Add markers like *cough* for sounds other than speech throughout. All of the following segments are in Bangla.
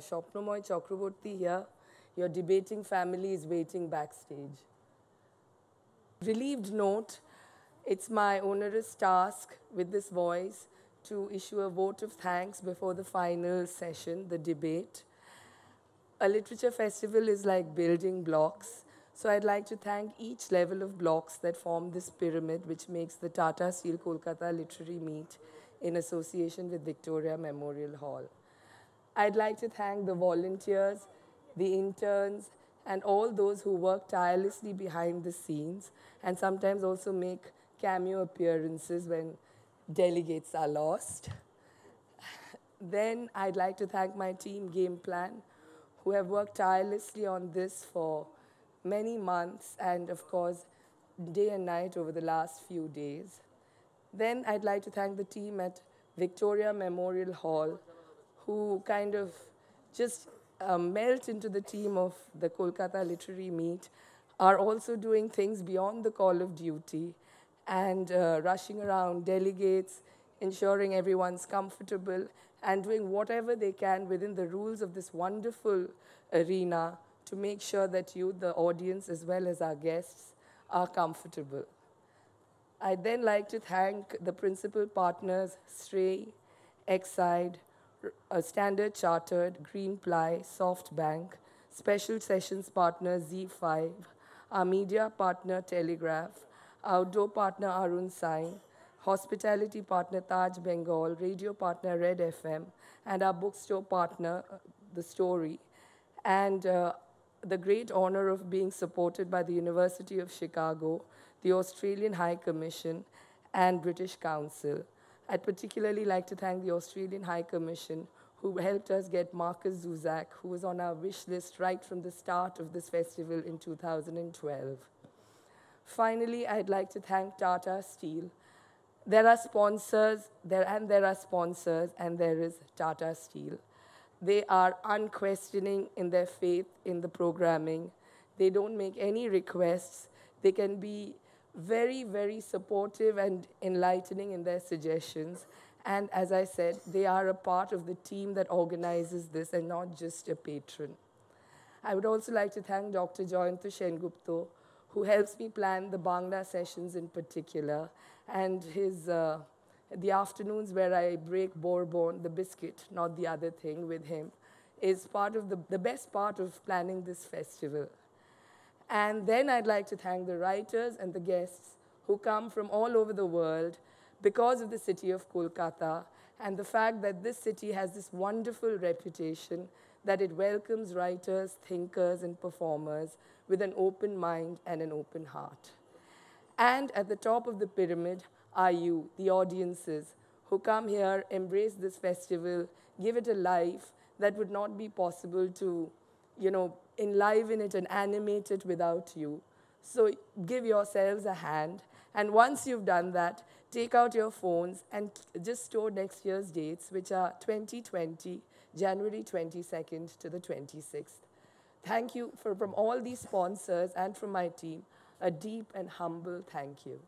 Shopnamoy Chakraborty here. Your debating family is waiting backstage. Relieved note, it's my onerous task with this voice to issue a vote of thanks before the final session, the debate. A literature festival is like building blocks. So I'd like to thank each level of blocks that form this pyramid, which makes the Tata Steel Kolkata Literary Meet in association with Victoria Memorial Hall. I'd like to thank the volunteers, the interns, and all those who work tirelessly behind the scenes and sometimes also make cameo appearances when delegates are lost. *laughs* then I'd like to thank my team, Gameplan, who have worked tirelessly on this for many months and, of course, day and night over the last few days. Then I'd like to thank the team at Victoria Memorial Hall who kind of just uh, melt into the team of the Kolkata Literary Meet, are also doing things beyond the call of duty and uh, rushing around delegates, ensuring everyone's comfortable, and doing whatever they can within the rules of this wonderful arena to make sure that you, the audience, as well as our guests, are comfortable. I'd then like to thank the principal partners, Stray, Exide, a Standard Chartered, Greenply, SoftBank, Special Sessions Partner Z5, our media partner Telegraph, outdoor partner Arun Sain, hospitality partner Taj Bengal, radio partner Red FM, and our bookstore partner, uh, The Story, and uh, the great honor of being supported by the University of Chicago, the Australian High Commission, and British Council. I'd particularly like to thank the Australian High Commission who helped us get Marcus Zuzak, who was on our wish list right from the start of this festival in 2012. Finally, I'd like to thank Tata Steel. There are sponsors, there and there are sponsors, and there is Tata Steel. They are unquestioning in their faith in the programming. They don't make any requests. They can be very, very supportive and enlightening in their suggestions. And as I said, they are a part of the team that organizes this and not just a patron. I would also like to thank Dr. Jayantu Shengupto, who helps me plan the Bangla sessions in particular, and his, uh, the afternoons where I break Bourbon, the biscuit, not the other thing, with him, is part of the, the best part of planning this festival. And then I'd like to thank the writers and the guests who come from all over the world because of the city of Kolkata and the fact that this city has this wonderful reputation that it welcomes writers, thinkers, and performers with an open mind and an open heart. And at the top of the pyramid are you, the audiences, who come here, embrace this festival, give it a life that would not be possible to, you know, enliven it and animate it without you. So give yourselves a hand. And once you've done that, take out your phones and just store next year's dates, which are 2020, January 22nd to the 26th. Thank you for, from all these sponsors and from my team, a deep and humble thank you.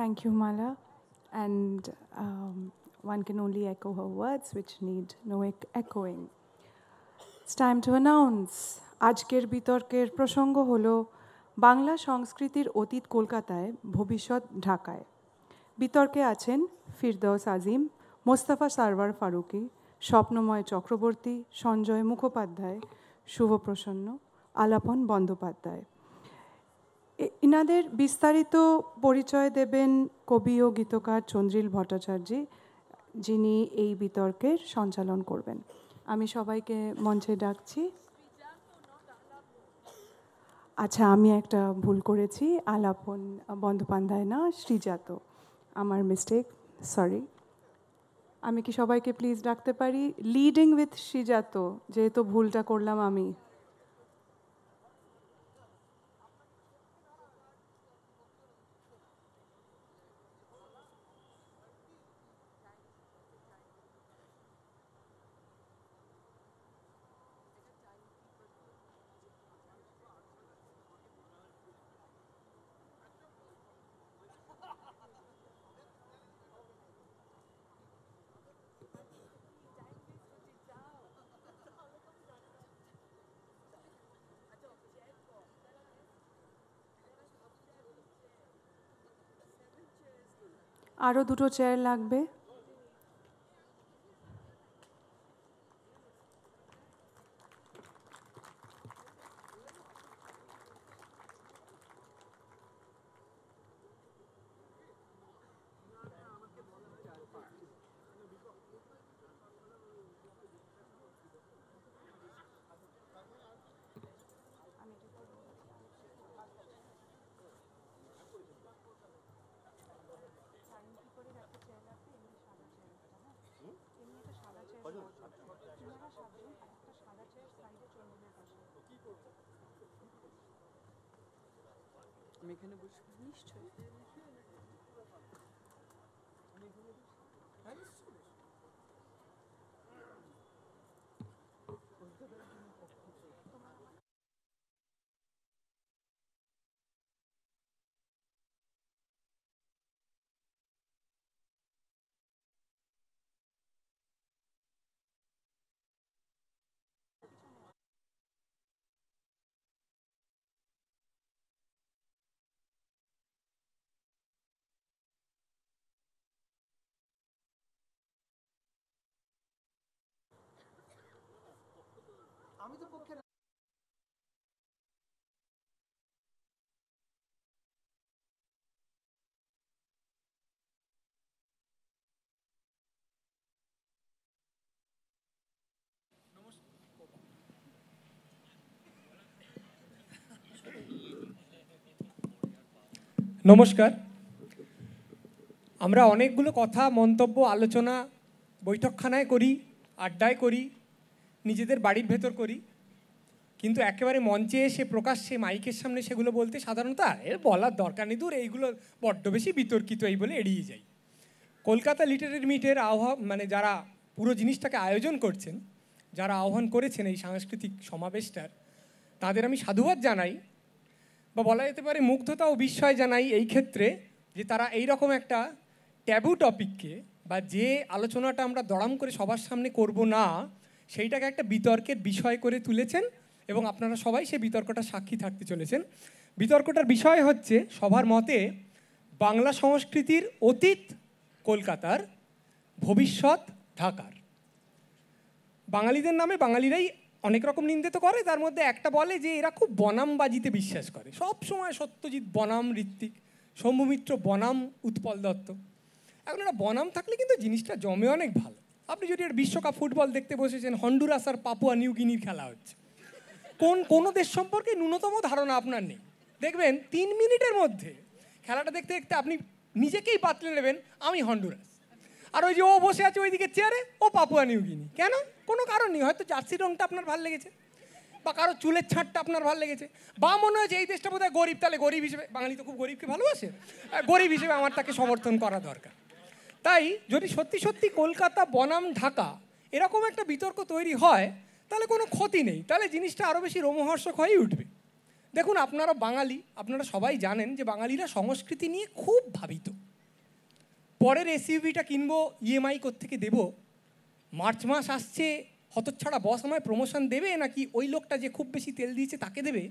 Thank you, Mala. And um, one can only echo her words, which need no echoing. It's time to announce. আজকের বিতর্কের প্রসঙ্গ হল বাংলা সংস্কৃতির অতীত কলকাতায় ভবিষ্যৎ ঢাকায় বিতর্কে আছেন ফিরদৌস আজিম মোস্তাফা সারওয়ার ফারুকি স্বপ্নময় চক্রবর্তী সঞ্জয় মুখোপাধ্যায় শুভপ্রসন্ন আলাপন বন্দ্যোপাধ্যায় ইনাদের বিস্তারিত পরিচয় দেবেন কবি ও গীতকার চন্দ্রিল ভট্টাচার্য যিনি এই বিতর্কের সঞ্চালন করবেন আমি সবাইকে মঞ্চে ডাকছি আচ্ছা আমি একটা ভুল করেছি আলাপন বন্দ্যোপাধ্যায় না শ্রীজাত আমার মিস্টেক সরি আমি কি সবাইকে প্লিজ ডাকতে পারি লিডিং উইথ শ্রীজাত যেহেতু ভুলটা করলাম আমি আরও দুটো চেয়ার লাগবে আমি এখানে বসবো নিশ্চয়ই নমস্কার আমরা অনেকগুলো কথা মন্তব্য আলোচনা বৈঠকখানায় করি আড্ডায় করি নিজেদের বাড়ির ভেতর করি কিন্তু একেবারে মঞ্চে এসে প্রকাশ সে মাইকের সামনে সেগুলো বলতে সাধারণত এর বলার দরকার নেই দূর এইগুলো বড্ড বেশি বিতর্কিত এই বলে এড়িয়ে যাই কলকাতা লিটারের মিটের আহ্বান মানে যারা পুরো জিনিসটাকে আয়োজন করছেন যারা আহ্বান করেছেন এই সাংস্কৃতিক সমাবেশটার তাদের আমি সাধুবাদ জানাই বা বলা যেতে পারে মুগ্ধতা ও বিস্ময় জানাই এই ক্ষেত্রে যে তারা এই রকম একটা ট্যাবু টপিককে বা যে আলোচনাটা আমরা দড়াম করে সবার সামনে করব না সেইটাকে একটা বিতর্কের বিষয় করে তুলেছেন এবং আপনারা সবাই সেই বিতর্কটা সাক্ষী থাকতে চলেছেন বিতর্কটার বিষয় হচ্ছে সবার মতে বাংলা সংস্কৃতির অতীত কলকাতার ভবিষ্যৎ ঢাকার বাঙালিদের নামে বাঙালিরাই অনেক রকম নিন্দে তো করে তার মধ্যে একটা বলে যে এরা খুব বনাম বাজিতে বিশ্বাস করে সব সময় সত্যজিৎ বনাম ঋত্বিক সৌম্যমিত্র বনাম উৎপল দত্ত এখন এটা বনাম থাকলে কিন্তু জিনিসটা জমে অনেক ভালো আপনি যদি একটা বিশ্বকাপ ফুটবল দেখতে বসেছেন হন্ডুরাস আর পাপুয়া নিউগিনির খেলা হচ্ছে কোন কোনো দেশ সম্পর্কে ন্যূনতম ধারণা আপনার নেই দেখবেন তিন মিনিটের মধ্যে খেলাটা দেখতে দেখতে আপনি নিজেকেই পাতলে নেবেন আমি হন্ডুরাস আর ওই যে ও বসে আছে ওইদিকে চেয়ারে ও পাপুয়া নিউগিনি কেন কোনো কারণ নেই হয়তো জার্সি রঙটা আপনার ভালো লেগেছে বা কারো চুলের ছাঁটটা আপনার ভালো লেগেছে বা মনে হয় যে এই দেশটা বোধহয় গরিব তাহলে গরিব হিসেবে বাঙালি তো খুব গরিবকে ভালোবাসে গরিব হিসেবে আমার তাকে সমর্থন করা দরকার তাই যদি সত্যি সত্যি কলকাতা বনাম ঢাকা এরকম একটা বিতর্ক তৈরি হয় তাহলে কোনো ক্ষতি নেই তাহলে জিনিসটা আরও বেশি রোমহর্ষক হয়ে উঠবে দেখুন আপনারা বাঙালি আপনারা সবাই জানেন যে বাঙালিরা সংস্কৃতি নিয়ে খুব ভাবিত পরের এসইউভিটা কিনবো ইএমআই e থেকে দেব মার্চ মাস আসছে হতচ্ছাড়া বস আমায় প্রমোশন দেবে নাকি ওই লোকটা যে খুব বেশি তেল দিয়েছে তাকে দেবে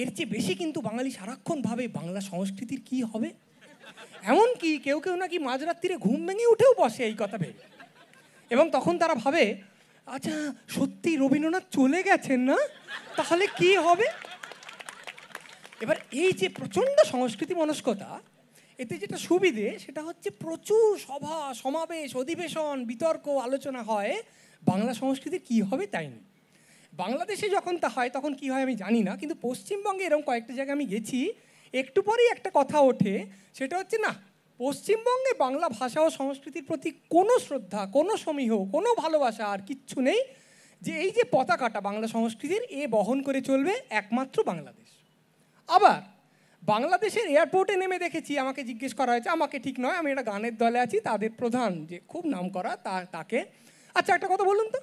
এর চেয়ে বেশি কিন্তু বাঙালি সারাক্ষণ ভাবে বাংলা সংস্কৃতির কি হবে এমনকি কেউ কেউ নাকি মাঝরাত্রিরে ঘুম ভেঙে উঠেও বসে এই কথা ভেবে এবং তখন তারা ভাবে আচ্ছা সত্যি রবীন্দ্রনাথ চলে গেছেন না তাহলে কি হবে এবার এই যে প্রচণ্ড সংস্কৃতি মনস্কতা এতে যেটা সুবিধে সেটা হচ্ছে প্রচুর সভা সমাবেশ অধিবেশন বিতর্ক আলোচনা হয় বাংলা সংস্কৃতির কী হবে তাই নিয়ে বাংলাদেশে যখন তা হয় তখন কি হয় আমি জানি না কিন্তু পশ্চিমবঙ্গে এরকম কয়েকটা জায়গায় আমি গেছি একটু পরেই একটা কথা ওঠে সেটা হচ্ছে না পশ্চিমবঙ্গে বাংলা ভাষা ও সংস্কৃতির প্রতি কোনো শ্রদ্ধা কোনো সমীহ কোনো ভালোবাসা আর কিচ্ছু নেই যে এই যে পতাকাটা বাংলা সংস্কৃতির এ বহন করে চলবে একমাত্র বাংলাদেশ আবার বাংলাদেশের এয়ারপোর্টে নেমে দেখেছি আমাকে জিজ্ঞেস করা হয়েছে আমাকে ঠিক নয় আমি একটা গানের দলে আছি তাদের প্রধান যে খুব নাম করা তা তাকে আচ্ছা একটা কথা বলুন তো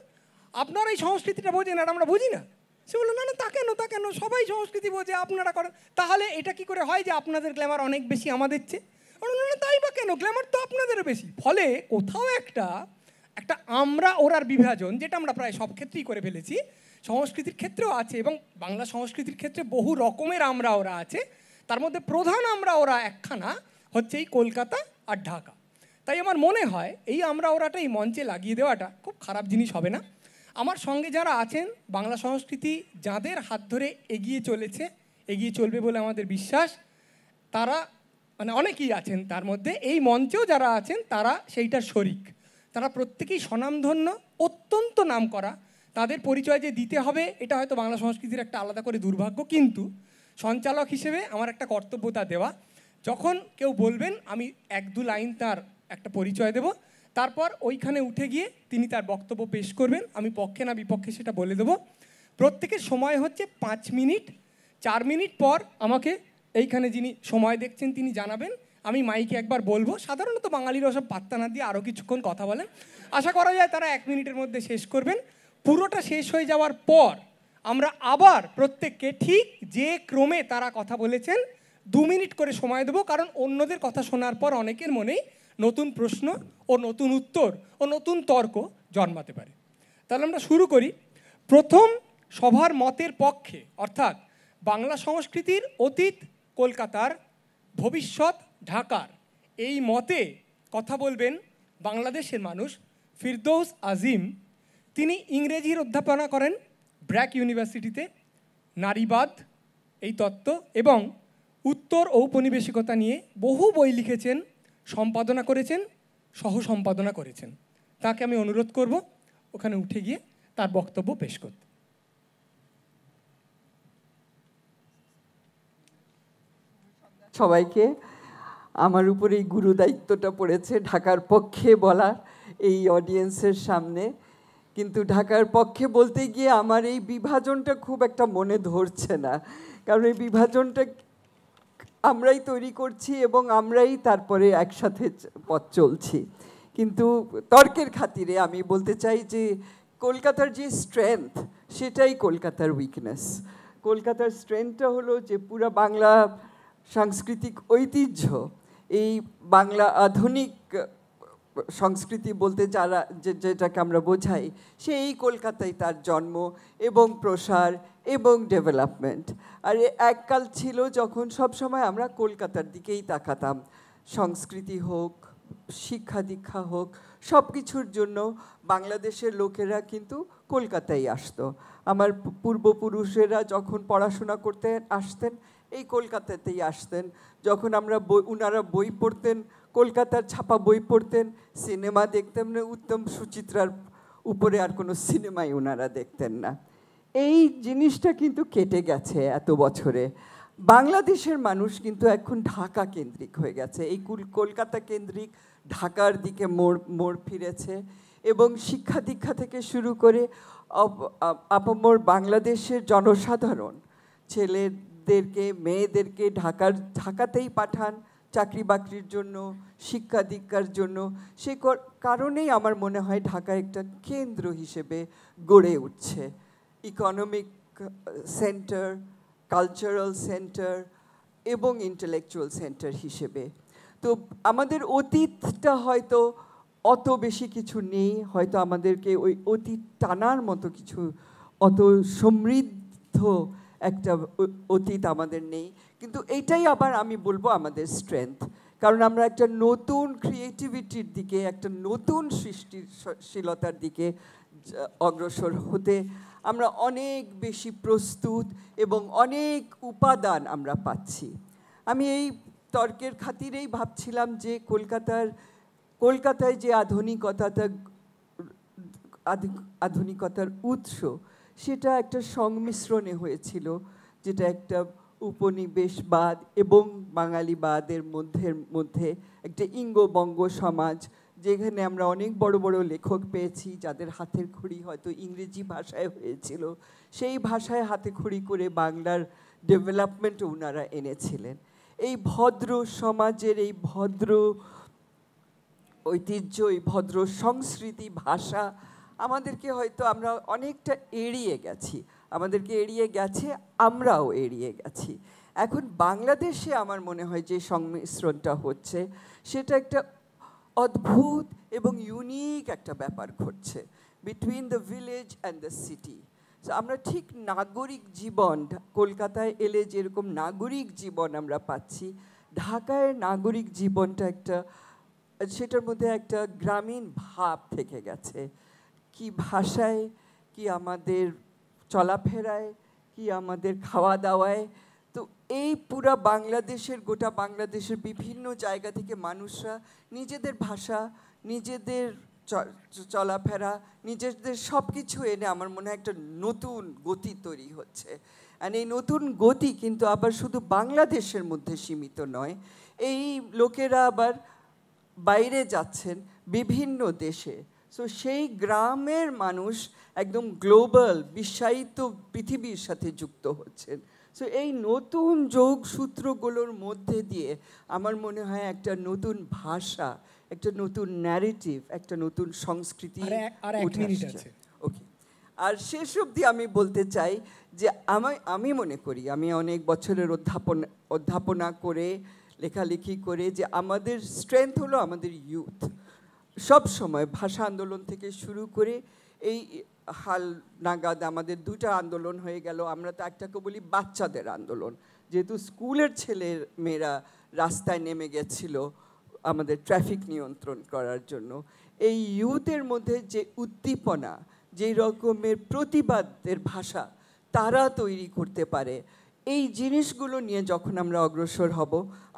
আপনারা এই সংস্কৃতিটা বোঝেন আর আমরা বুঝি না সে বললো না না তা কেন তা কেন সবাই সংস্কৃতি বোঝে আপনারা করেন তাহলে এটা কি করে হয় যে আপনাদের গ্ল্যামার অনেক বেশি আমাদের চেয়ে না তাই বা কেন গ্ল্যামার তো আপনাদের বেশি ফলে কোথাও একটা একটা আমরা ওরার বিভাজন যেটা আমরা প্রায় সব ক্ষেত্রেই করে ফেলেছি সংস্কৃতির ক্ষেত্রেও আছে এবং বাংলা সংস্কৃতির ক্ষেত্রে বহু রকমের আমরা ওরা আছে তার মধ্যে প্রধান আমরা ওরা একখানা হচ্ছে এই কলকাতা আর ঢাকা তাই আমার মনে হয় এই আমরা ওরাটা এই মঞ্চে লাগিয়ে দেওয়াটা খুব খারাপ জিনিস হবে না আমার সঙ্গে যারা আছেন বাংলা সংস্কৃতি যাদের হাত ধরে এগিয়ে চলেছে এগিয়ে চলবে বলে আমাদের বিশ্বাস তারা মানে অনেকেই আছেন তার মধ্যে এই মঞ্চেও যারা আছেন তারা সেইটার শরিক তারা প্রত্যেকেই স্বনামধন্য অত্যন্ত নাম করা তাদের পরিচয় যে দিতে হবে এটা হয়তো বাংলা সংস্কৃতির একটা আলাদা করে দুর্ভাগ্য কিন্তু সঞ্চালক হিসেবে আমার একটা কর্তব্য তা দেওয়া যখন কেউ বলবেন আমি এক দু লাইন তার একটা পরিচয় দেব তারপর ওইখানে উঠে গিয়ে তিনি তার বক্তব্য পেশ করবেন আমি পক্ষে না বিপক্ষে সেটা বলে দেব প্রত্যেকের সময় হচ্ছে পাঁচ মিনিট চার মিনিট পর আমাকে এইখানে যিনি সময় দেখছেন তিনি জানাবেন আমি মাইকে একবার বলবো সাধারণত বাঙালির ওসব পাত্তা না দিয়ে আরও কিছুক্ষণ কথা বলেন আশা করা যায় তারা এক মিনিটের মধ্যে শেষ করবেন পুরোটা শেষ হয়ে যাওয়ার পর আমরা আবার প্রত্যেককে ঠিক যে ক্রমে তারা কথা বলেছেন দু মিনিট করে সময় দেবো কারণ অন্যদের কথা শোনার পর অনেকের মনেই নতুন প্রশ্ন ও নতুন উত্তর ও নতুন তর্ক জন্মাতে পারে তাহলে আমরা শুরু করি প্রথম সভার মতের পক্ষে অর্থাৎ বাংলা সংস্কৃতির অতীত কলকাতার ভবিষ্যৎ ঢাকার এই মতে কথা বলবেন বাংলাদেশের মানুষ ফিরদৌস আজিম তিনি ইংরেজির অধ্যাপনা করেন ব্র্যাক ইউনিভার্সিটিতে নারীবাদ এই তত্ত্ব এবং উত্তর ঔপনিবেশিকতা নিয়ে বহু বই লিখেছেন সম্পাদনা করেছেন সহ সম্পাদনা করেছেন তাকে আমি অনুরোধ করব ওখানে উঠে গিয়ে তার বক্তব্য পেশ করতে সবাইকে আমার উপর এই গুরু দায়িত্বটা পড়েছে ঢাকার পক্ষে বলার এই অডিয়েন্সের সামনে কিন্তু ঢাকার পক্ষে বলতে গিয়ে আমার এই বিভাজনটা খুব একটা মনে ধরছে না কারণ এই বিভাজনটা আমরাই তৈরি করছি এবং আমরাই তারপরে একসাথে পথ চলছি কিন্তু তর্কের খাতিরে আমি বলতে চাই যে কলকাতার যে স্ট্রেংথ সেটাই কলকাতার উইকনেস কলকাতার স্ট্রেংথটা হলো যে পুরা বাংলা সাংস্কৃতিক ঐতিহ্য এই বাংলা আধুনিক সংস্কৃতি বলতে যারা যেটাকে আমরা বোঝাই সেই কলকাতায় তার জন্ম এবং প্রসার এবং ডেভেলপমেন্ট আর এককাল ছিল যখন সবসময় আমরা কলকাতার দিকেই তাকাতাম সংস্কৃতি হোক শিক্ষা দীক্ষা হোক সব কিছুর জন্য বাংলাদেশের লোকেরা কিন্তু কলকাতায় আসতো আমার পূর্বপুরুষেরা যখন পড়াশোনা করতে আসতেন এই কলকাতাতেই আসতেন যখন আমরা বই উনারা বই পড়তেন কলকাতার ছাপা বই পড়তেন সিনেমা দেখতেন না উত্তম সুচিত্রার উপরে আর কোনো সিনেমাই ওনারা দেখতেন না এই জিনিসটা কিন্তু কেটে গেছে এত বছরে বাংলাদেশের মানুষ কিন্তু এখন ঢাকা কেন্দ্রিক হয়ে গেছে এই কলকাতা কেন্দ্রিক ঢাকার দিকে মোড় মোড় ফিরেছে এবং শিক্ষা দীক্ষা থেকে শুরু করে আপামর বাংলাদেশের জনসাধারণ ছেলেদেরকে মেয়েদেরকে ঢাকার ঢাকাতেই পাঠান চাকরি বাকরির জন্য শিক্ষা দীক্ষার জন্য সে কারণেই আমার মনে হয় ঢাকা একটা কেন্দ্র হিসেবে গড়ে উঠছে ইকোনমিক সেন্টার কালচারাল সেন্টার এবং ইন্টেলেকচুয়াল সেন্টার হিসেবে তো আমাদের অতীতটা হয়তো অত বেশি কিছু নেই হয়তো আমাদেরকে ওই অতীত টানার মতো কিছু অত সমৃদ্ধ একটা অতীত আমাদের নেই কিন্তু এইটাই আবার আমি বলবো আমাদের স্ট্রেংথ কারণ আমরা একটা নতুন ক্রিয়েটিভিটির দিকে একটা নতুন সৃষ্টিশীলতার দিকে অগ্রসর হতে আমরা অনেক বেশি প্রস্তুত এবং অনেক উপাদান আমরা পাচ্ছি আমি এই তর্কের খাতিরেই ভাবছিলাম যে কলকাতার কলকাতায় যে আধুনিকতাটা আধুনিকতার উৎস সেটা একটা সংমিশ্রণে হয়েছিল যেটা একটা উপনিবেশবাদ এবং বাঙালিবাদের মধ্যে মধ্যে একটা ইঙ্গবঙ্গ সমাজ যেখানে আমরা অনেক বড় বড় লেখক পেয়েছি যাদের হাতের খুঁড়ি হয়তো ইংরেজি ভাষায় হয়েছিল সেই ভাষায় হাতে খুঁড়ি করে বাংলার ডেভেলপমেন্ট ওনারা এনেছিলেন এই ভদ্র সমাজের এই ভদ্র ঐতিহ্য এই ভদ্র সংস্কৃতি ভাষা আমাদেরকে হয়তো আমরা অনেকটা এড়িয়ে গেছি আমাদেরকে এড়িয়ে গেছে আমরাও এড়িয়ে গেছি এখন বাংলাদেশে আমার মনে হয় যে সংমিশ্রণটা হচ্ছে সেটা একটা অদ্ভুত এবং ইউনিক একটা ব্যাপার ঘটছে between the village and the city আমরা ঠিক নাগরিক জীবন কলকাতায় এলে যেরকম নাগরিক জীবন আমরা পাচ্ছি ঢাকায় নাগরিক জীবনটা একটা সেটার মধ্যে একটা গ্রামীণ ভাব থেকে গেছে কি ভাষায় কি আমাদের চলাফেরায় কি আমাদের খাওয়া দাওয়ায় তো এই পুরা বাংলাদেশের গোটা বাংলাদেশের বিভিন্ন জায়গা থেকে মানুষরা নিজেদের ভাষা নিজেদের চলাফেরা নিজেদের সব কিছু এনে আমার মনে হয় একটা নতুন গতি তৈরি হচ্ছে অ্যান্ড এই নতুন গতি কিন্তু আবার শুধু বাংলাদেশের মধ্যে সীমিত নয় এই লোকেরা আবার বাইরে যাচ্ছেন বিভিন্ন দেশে সো সেই গ্রামের মানুষ একদম গ্লোবাল বিশ্বায়িত পৃথিবীর সাথে যুক্ত হচ্ছেন সো এই নতুন যোগ সূত্রগুলোর মধ্যে দিয়ে আমার মনে হয় একটা নতুন ভাষা একটা নতুন ন্যারেটিভ একটা নতুন সংস্কৃতি ওকে আর শেষ অবধি আমি বলতে চাই যে আমি আমি মনে করি আমি অনেক বছরের অধ্যাপনা অধ্যাপনা করে লেখালেখি করে যে আমাদের স্ট্রেংথ হলো আমাদের ইউথ সব সময় ভাষা আন্দোলন থেকে শুরু করে এই হাল নাগাদ আমাদের দুটা আন্দোলন হয়ে গেল আমরা তো একটাকে বলি বাচ্চাদের আন্দোলন যেহেতু স্কুলের ছেলের মেয়েরা রাস্তায় নেমে গেছিল আমাদের ট্রাফিক নিয়ন্ত্রণ করার জন্য এই ইউথের মধ্যে যে উদ্দীপনা যে রকমের প্রতিবাদের ভাষা তারা তৈরি করতে পারে এই জিনিসগুলো নিয়ে যখন আমরা অগ্রসর হব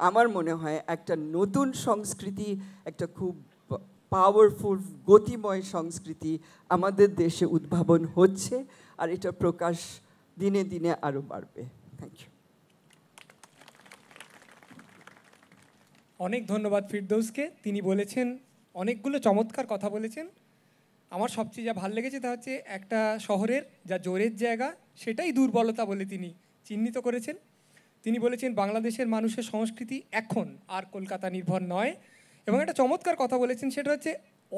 আমার মনে হয় একটা নতুন সংস্কৃতি একটা খুব পাওয়ারফুল গতিময় সংস্কৃতি আমাদের দেশে উদ্ভাবন হচ্ছে আর এটা প্রকাশ দিনে দিনে আরও বাড়বে থ্যাংক ইউ অনেক ধন্যবাদ ফিরদৌসকে তিনি বলেছেন অনেকগুলো চমৎকার কথা বলেছেন আমার সবচেয়ে যা ভাল লেগেছে তা হচ্ছে একটা শহরের যা জোরের জায়গা সেটাই দুর্বলতা বলে তিনি চিহ্নিত করেছেন তিনি বলেছেন বাংলাদেশের মানুষের সংস্কৃতি এখন আর কলকাতা নির্ভর নয় এবং একটা চমৎকার কথা বলেছেন সেটা হচ্ছে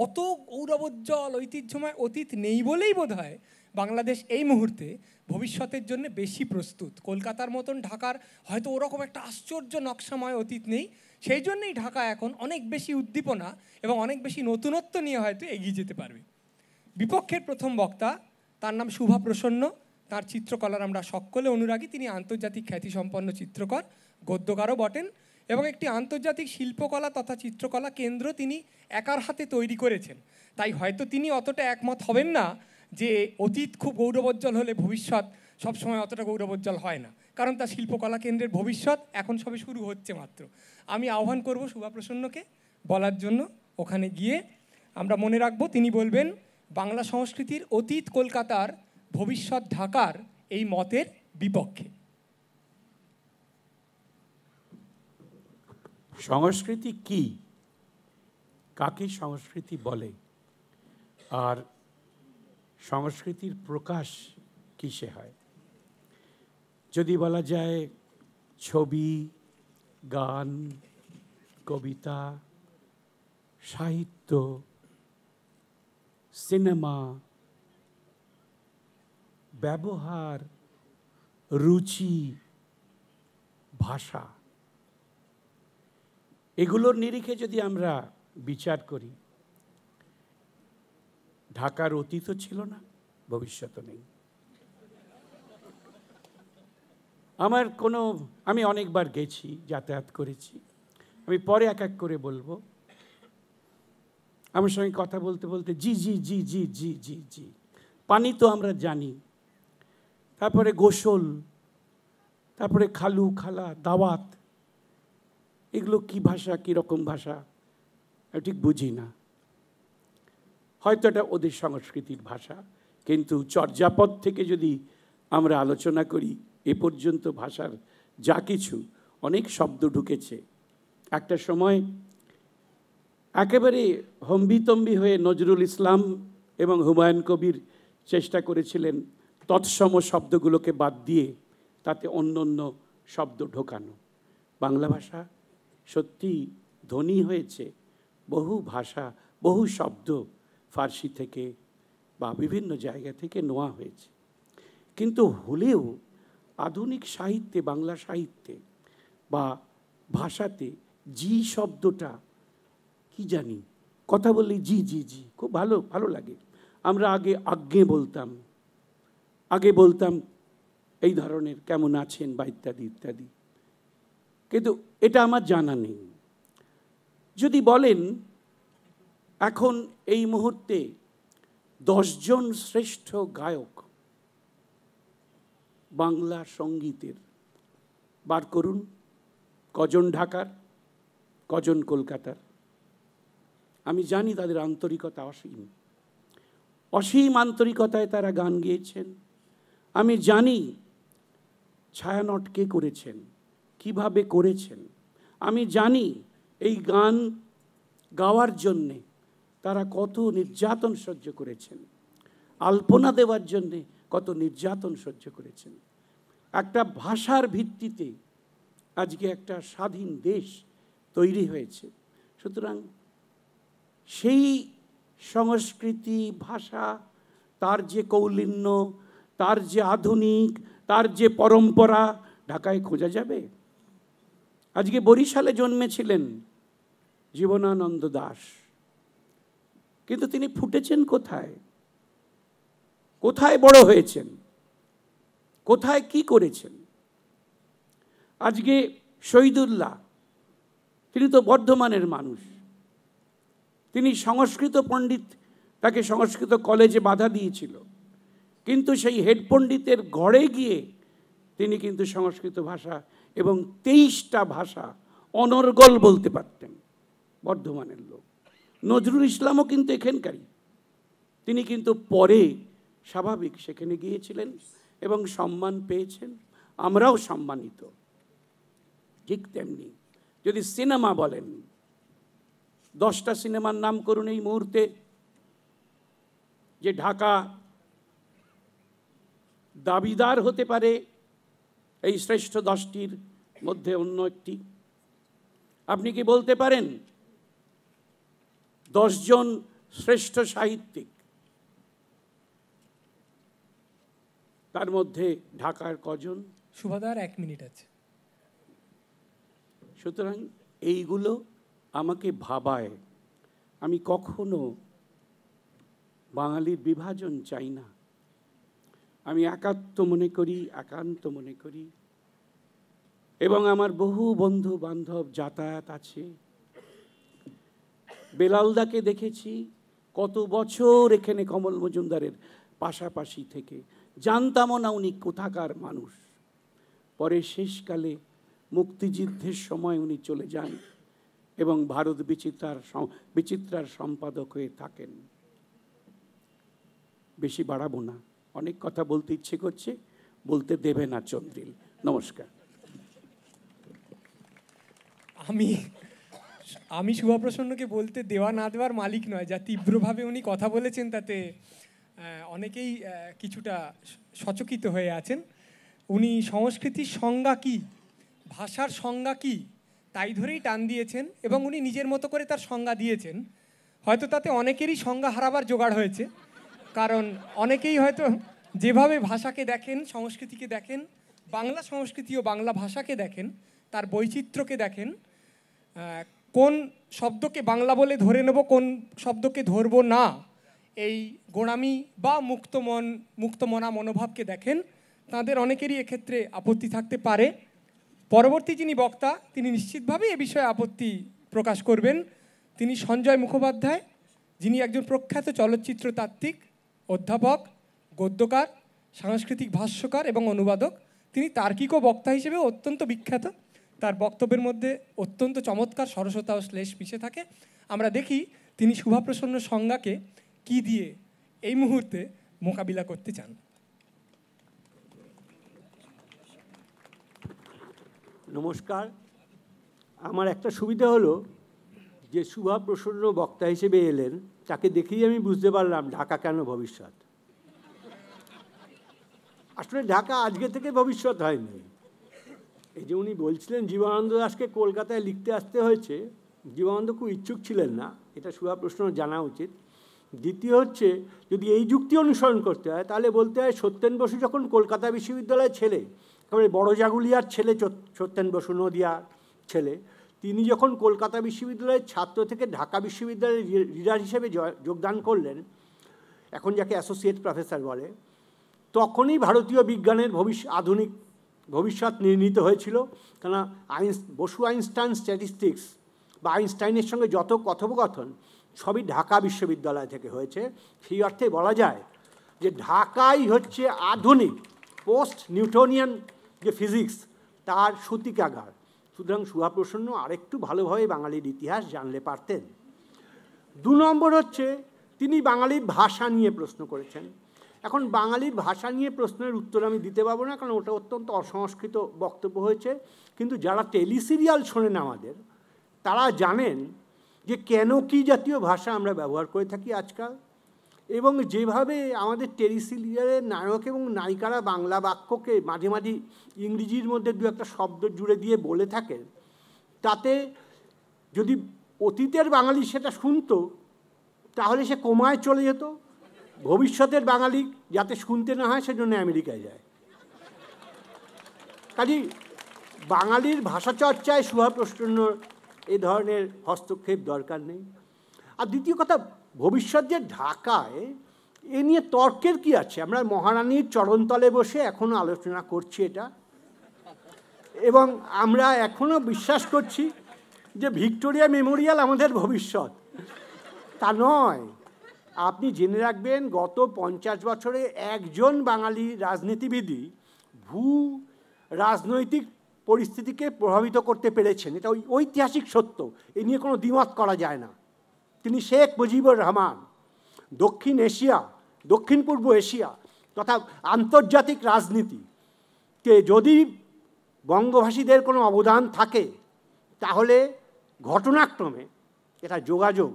অত গৌরবোজ্জ্বল ঐতিহ্যময় অতীত নেই বলেই বোধ হয় বাংলাদেশ এই মুহূর্তে ভবিষ্যতের জন্য বেশি প্রস্তুত কলকাতার মতন ঢাকার হয়তো ওরকম একটা আশ্চর্য নকশাময় অতীত নেই সেই জন্যই ঢাকা এখন অনেক বেশি উদ্দীপনা এবং অনেক বেশি নতুনত্ব নিয়ে হয়তো এগিয়ে যেতে পারবে বিপক্ষের প্রথম বক্তা তার নাম শুভা প্রসন্ন তার চিত্রকলার আমরা সকলে অনুরাগী তিনি আন্তর্জাতিক খ্যাতিসম্পন্ন চিত্রকর গদ্যকারও বটেন এবং একটি আন্তর্জাতিক শিল্পকলা তথা চিত্রকলা কেন্দ্র তিনি একার হাতে তৈরি করেছেন তাই হয়তো তিনি অতটা একমত হবেন না যে অতীত খুব গৌরবোজ্জ্বল হলে ভবিষ্যৎ সবসময় অতটা গৌরবোজ্জ্বল হয় না কারণ তার শিল্পকলা কেন্দ্রের ভবিষ্যৎ এখন সবে শুরু হচ্ছে মাত্র আমি আহ্বান করব শুভাপ্রসন্নকে বলার জন্য ওখানে গিয়ে আমরা মনে রাখবো তিনি বলবেন বাংলা সংস্কৃতির অতীত কলকাতার ভবিষ্যৎ ঢাকার এই মতের বিপক্ষে সংস্কৃতি কি কাকে সংস্কৃতি বলে আর সংস্কৃতির প্রকাশ কিসে হয় যদি বলা যায় ছবি গান কবিতা সাহিত্য সিনেমা ব্যবহার রুচি ভাষা এগুলোর নিরিখে যদি আমরা বিচার করি ঢাকার অতীতও ছিল না ভবিষ্যতও নেই আমার কোনো আমি অনেকবার গেছি যাতায়াত করেছি আমি পরে এক এক করে বলবো আমার সঙ্গে কথা বলতে বলতে জি জি জি জি জি জি জি পানি তো আমরা জানি তারপরে গোসল তারপরে খালু খালা দাওয়াত এগুলো কি ভাষা কীরকম ভাষা আমি ঠিক বুঝি না হয়তো এটা ওদের সংস্কৃতির ভাষা কিন্তু চর্যাপদ থেকে যদি আমরা আলোচনা করি এ পর্যন্ত ভাষার যা কিছু অনেক শব্দ ঢুকেছে একটা সময় একেবারে হম্বিতম্বি হয়ে নজরুল ইসলাম এবং হুমায়ুন কবির চেষ্টা করেছিলেন তৎসম শব্দগুলোকে বাদ দিয়ে তাতে অন্য অন্য শব্দ ঢোকানো বাংলা ভাষা সত্যি ধনী হয়েছে বহু ভাষা বহু শব্দ ফার্সি থেকে বা বিভিন্ন জায়গা থেকে নেওয়া হয়েছে কিন্তু হলেও আধুনিক সাহিত্যে বাংলা সাহিত্যে বা ভাষাতে জি শব্দটা কি জানি কথা বললে জি জি জি খুব ভালো ভালো লাগে আমরা আগে আজ্ঞে বলতাম আগে বলতাম এই ধরনের কেমন আছেন বা ইত্যাদি ইত্যাদি কিন্তু এটা আমার জানা নেই যদি বলেন এখন এই মুহূর্তে দশজন শ্রেষ্ঠ গায়ক বাংলা সঙ্গীতের বার করুন কজন ঢাকার কজন কলকাতার আমি জানি তাদের আন্তরিকতা অসীম অসীম আন্তরিকতায় তারা গান গেয়েছেন আমি জানি ছায়ানটকে করেছেন কিভাবে করেছেন আমি জানি এই গান গাওয়ার জন্যে তারা কত নির্যাতন সহ্য করেছেন আলপনা দেওয়ার জন্যে কত নির্যাতন সহ্য করেছেন একটা ভাষার ভিত্তিতে আজকে একটা স্বাধীন দেশ তৈরি হয়েছে সুতরাং সেই সংস্কৃতি ভাষা তার যে কৌলিন্য তার যে আধুনিক তার যে পরম্পরা ঢাকায় খোঁজা যাবে আজকে বরিশালে জন্মেছিলেন জীবনানন্দ দাস কিন্তু তিনি ফুটেছেন কোথায় কোথায় বড় হয়েছেন কোথায় কি করেছেন আজকে শহীদুল্লাহ তিনি তো বর্ধমানের মানুষ তিনি সংস্কৃত পণ্ডিত তাকে সংস্কৃত কলেজে বাধা দিয়েছিল কিন্তু সেই হেড পণ্ডিতের ঘরে গিয়ে তিনি কিন্তু সংস্কৃত ভাষা এবং তেইশটা ভাষা অনর্গল বলতে পারতেন বর্ধমানের লোক নজরুল ইসলামও কিন্তু এখানকারই তিনি কিন্তু পরে স্বাভাবিক সেখানে গিয়েছিলেন এবং সম্মান পেয়েছেন আমরাও সম্মানিত ঠিক তেমনি যদি সিনেমা বলেন দশটা সিনেমার নাম করুন এই মুহূর্তে যে ঢাকা দাবিদার হতে পারে এই শ্রেষ্ঠ দশটির মধ্যে অন্য একটি আপনি কি বলতে পারেন দশজন শ্রেষ্ঠ সাহিত্যিক তার মধ্যে ঢাকার কজন সুভাদার এক মিনিট আছে সুতরাং এইগুলো আমাকে ভাবায় আমি কখনো বাঙালির বিভাজন চাই না আমি একাত্ম মনে করি একান্ত মনে করি এবং আমার বহু বন্ধু বান্ধব যাতায়াত আছে বেলালদাকে দেখেছি কত বছর এখানে কমল মজুমদারের পাশাপাশি থেকে জানতামও না উনি কোথাকার মানুষ পরে শেষকালে মুক্তিযুদ্ধের সময় উনি চলে যান এবং ভারত বিচিত্রার বিচিত্রার সম্পাদক হয়ে থাকেন বেশি বাড়াবো না অনেক কথা বলতে ইচ্ছে করছে বলতে দেবে না চন্দ্রিল নমস্কার আমি আমি শুভাপ্রসন্নকে বলতে দেওয়া না দেওয়ার মালিক নয় যা তীব্রভাবে উনি কথা বলেছেন তাতে অনেকেই কিছুটা সচকিত হয়ে আছেন উনি সংস্কৃতির সংজ্ঞা কী ভাষার সংজ্ঞা কী তাই ধরেই টান দিয়েছেন এবং উনি নিজের মতো করে তার সংজ্ঞা দিয়েছেন হয়তো তাতে অনেকেরই সংজ্ঞা হারাবার জোগাড় হয়েছে কারণ অনেকেই হয়তো যেভাবে ভাষাকে দেখেন সংস্কৃতিকে দেখেন বাংলা সংস্কৃতি ও বাংলা ভাষাকে দেখেন তার বৈচিত্র্যকে দেখেন কোন শব্দকে বাংলা বলে ধরে নেব কোন শব্দকে ধরব না এই গোড়ামি বা মুক্ত মন মুক্তমনা মনোভাবকে দেখেন তাদের অনেকেরই এক্ষেত্রে আপত্তি থাকতে পারে পরবর্তী যিনি বক্তা তিনি নিশ্চিতভাবে এ বিষয়ে আপত্তি প্রকাশ করবেন তিনি সঞ্জয় মুখোপাধ্যায় যিনি একজন প্রখ্যাত চলচ্চিত্র তাত্ত্বিক অধ্যাপক গদ্যকার সাংস্কৃতিক ভাষ্যকার এবং অনুবাদক তিনি তার্কিক বক্তা হিসেবে অত্যন্ত বিখ্যাত তার বক্তব্যের মধ্যে অত্যন্ত চমৎকার সরসতা ও শ্লেষ মিশে থাকে আমরা দেখি তিনি শুভাপ্রসন্ন সংজ্ঞাকে কি দিয়ে এই মুহূর্তে মোকাবিলা করতে চান নমস্কার আমার একটা সুবিধা হলো যে শুভা প্রসন্ন বক্তা হিসেবে এলেন তাকে দেখেই আমি বুঝতে পারলাম ঢাকা কেন ভবিষ্যৎ আসলে ঢাকা আজকে থেকে ভবিষ্যৎ হয়নি এই যে উনি বলছিলেন জীবানন্দ দাসকে কলকাতায় লিখতে আসতে হয়েছে জীবানন্দ খুব ইচ্ছুক ছিলেন না এটা সুভা প্রশ্ন জানা উচিত দ্বিতীয় হচ্ছে যদি এই যুক্তি অনুসরণ করতে হয় তাহলে বলতে হয় সত্যেন বসু যখন কলকাতা বিশ্ববিদ্যালয়ের ছেলে তারপরে বড় জাগুলিয়ার ছেলে সত্যেন বসু নদিয়ার ছেলে তিনি যখন কলকাতা বিশ্ববিদ্যালয়ের ছাত্র থেকে ঢাকা বিশ্ববিদ্যালয়ের রিডার হিসেবে যোগদান করলেন এখন যাকে অ্যাসোসিয়েট প্রফেসর বলে তখনই ভারতীয় বিজ্ঞানের ভবিষ্য আধুনিক ভবিষ্যৎ নির্ণীত হয়েছিল কেননা আইন বসু আইনস্টাইন স্ট্যাটিস্টিক্স বা আইনস্টাইনের সঙ্গে যত কথোপকথন সবই ঢাকা বিশ্ববিদ্যালয় থেকে হয়েছে সেই অর্থে বলা যায় যে ঢাকাই হচ্ছে আধুনিক পোস্ট নিউটোনিয়ান যে ফিজিক্স তার সূতিকাগার সুতরাং সুভাপ্রসন্ন আরেকটু ভালোভাবে বাঙালির ইতিহাস জানলে পারতেন দু নম্বর হচ্ছে তিনি বাঙালির ভাষা নিয়ে প্রশ্ন করেছেন এখন বাঙালির ভাষা নিয়ে প্রশ্নের উত্তর আমি দিতে পারবো না কারণ ওটা অত্যন্ত অসংস্কৃত বক্তব্য হয়েছে কিন্তু যারা টেলিসিরিয়াল শোনেন আমাদের তারা জানেন যে কেন কী জাতীয় ভাষা আমরা ব্যবহার করে থাকি আজকাল এবং যেভাবে আমাদের টেরিসিলিয়ারের নায়ক এবং নায়িকারা বাংলা বাক্যকে মাঝে মাঝে ইংরেজির মধ্যে দু একটা শব্দ জুড়ে দিয়ে বলে থাকেন তাতে যদি অতীতের বাঙালি সেটা শুনতো তাহলে সে কোমায় চলে যেত ভবিষ্যতের বাঙালি যাতে শুনতে না হয় সেজন্য আমেরিকায় যায় কাজে বাঙালির ভাষা চর্চায় সুভাপ্রসন্ন এ ধরনের হস্তক্ষেপ দরকার নেই আর দ্বিতীয় কথা ভবিষ্যৎ যে ঢাকায় এ নিয়ে তর্কের কি আছে আমরা মহারানীর চরণতলে বসে এখনও আলোচনা করছি এটা এবং আমরা এখনও বিশ্বাস করছি যে ভিক্টোরিয়া মেমোরিয়াল আমাদের ভবিষ্যৎ তা নয় আপনি জেনে রাখবেন গত পঞ্চাশ বছরে একজন বাঙালি রাজনীতিবিদই ভূ রাজনৈতিক পরিস্থিতিকে প্রভাবিত করতে পেরেছেন এটা ঐতিহাসিক সত্য এ নিয়ে কোনো দ্বিমত করা যায় না তিনি শেখ মুজিবুর রহমান দক্ষিণ এশিয়া দক্ষিণ পূর্ব এশিয়া তথা আন্তর্জাতিক রাজনীতিকে যদি বঙ্গভাষীদের কোনো অবদান থাকে তাহলে ঘটনাক্রমে এটা যোগাযোগ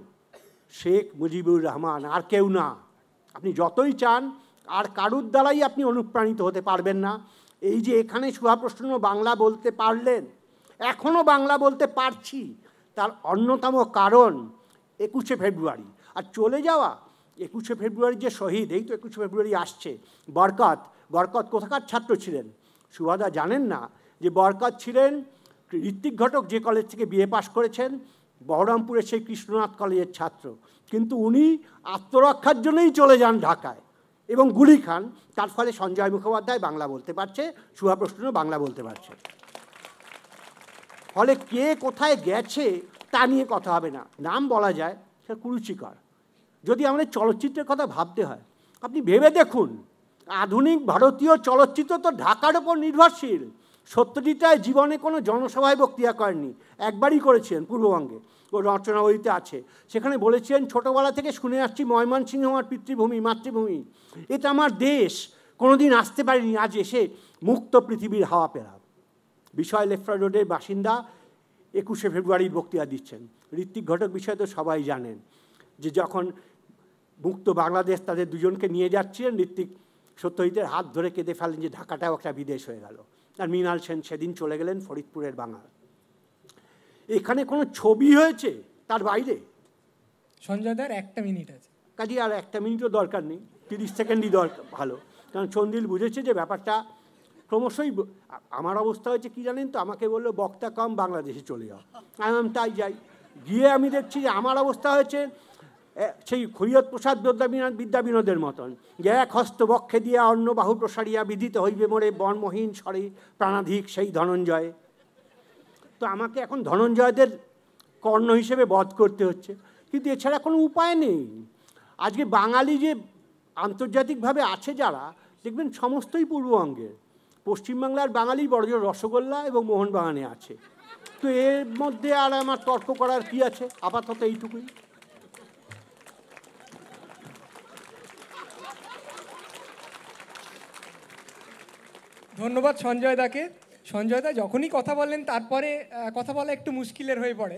শেখ মুজিবুর রহমান আর কেউ না আপনি যতই চান আর কারুর দ্বারাই আপনি অনুপ্রাণিত হতে পারবেন না এই যে এখানে সুভাপ্রসন্ন বাংলা বলতে পারলেন এখনও বাংলা বলতে পারছি তার অন্যতম কারণ একুশে ফেব্রুয়ারি আর চলে যাওয়া একুশে ফেব্রুয়ারি যে শহীদ এই তো একুশে ফেব্রুয়ারি আসছে বরকত বরকত কোথাকার ছাত্র ছিলেন সুভাদা জানেন না যে বরকত ছিলেন ঋত্বিক ঘটক যে কলেজ থেকে বিএ পাশ করেছেন বহরমপুরে সেই কৃষ্ণনাথ কলেজের ছাত্র কিন্তু উনি আত্মরক্ষার জন্যই চলে যান ঢাকায় এবং গুলি খান তার ফলে সঞ্জয় মুখোপাধ্যায় বাংলা বলতে পারছে সুভাপ্রশ্ন বাংলা বলতে পারছে ফলে কে কোথায় গেছে তা নিয়ে কথা হবে না নাম বলা যায় সেটা কুরুচিকর যদি আমাদের চলচ্চিত্রের কথা ভাবতে হয় আপনি ভেবে দেখুন আধুনিক ভারতীয় চলচ্চিত্র তো ঢাকার ওপর নির্ভরশীল সত্যজিটায় জীবনে কোনো জনসভায় বক্তৃতা করেননি একবারই করেছেন পূর্ববঙ্গে ও রচনাবলীতে আছে সেখানে বলেছেন ছোটোবেলা থেকে শুনে আসছি ময়মনসিংহ আমার পিতৃভূমি মাতৃভূমি এটা আমার দেশ কোনোদিন আসতে পারিনি আজ এসে মুক্ত পৃথিবীর হাওয়া পেলাম বিষয় লেফরা রোডের বাসিন্দা একুশে ফেব্রুয়ারির বক্তৃতা দিচ্ছেন ঋত্বিক ঘটক বিষয়ে তো সবাই জানেন যে যখন মুক্ত বাংলাদেশ তাদের দুজনকে নিয়ে যাচ্ছিলেন ঋত্বিক সত্যজিতের হাত ধরে কেঁদে ফেলেন যে ঢাকাটাও একটা বিদেশ হয়ে গেল আর মৃণাল সেন সেদিন চলে গেলেন ফরিদপুরের বাংলা এখানে কোনো ছবি হয়েছে তার বাইরে দার একটা মিনিট আছে কাজে আর একটা মিনিটও দরকার নেই তিরিশ সেকেন্ডই দরকার ভালো কারণ চন্দিল বুঝেছে যে ব্যাপারটা ক্রমশই আমার অবস্থা হয়েছে কি জানেন তো আমাকে বললো বক্তা কম বাংলাদেশে চলে যাও আমি তাই যাই গিয়ে আমি দেখছি যে আমার অবস্থা হয়েছে সেই খৈয়ত প্রসাদ বিদ্যাবিনোদের মতন যে এক হস্ত বক্ষে দিয়া অন্য বাহু প্রসারিয়া বিদিত হইবে মোরে বনমহীন স্বরে প্রাণাধিক সেই ধনঞ্জয় তো আমাকে এখন ধনঞ্জয়দের কর্ণ হিসেবে বধ করতে হচ্ছে কিন্তু এছাড়া কোনো উপায় নেই আজকে বাঙালি যে আন্তর্জাতিকভাবে আছে যারা দেখবেন সমস্তই পূর্ব অঙ্গের পশ্চিমবাংলার বাঙালি বড়জোর রসগোল্লা এবং মোহনবাগানে আছে তো এর মধ্যে আর আমার তর্ক করার কি আছে আপাতত এইটুকুই ধন্যবাদ সঞ্জয় দাকে সঞ্জয় দা যখনই কথা বলেন তারপরে কথা বলা একটু মুশকিলের হয়ে পড়ে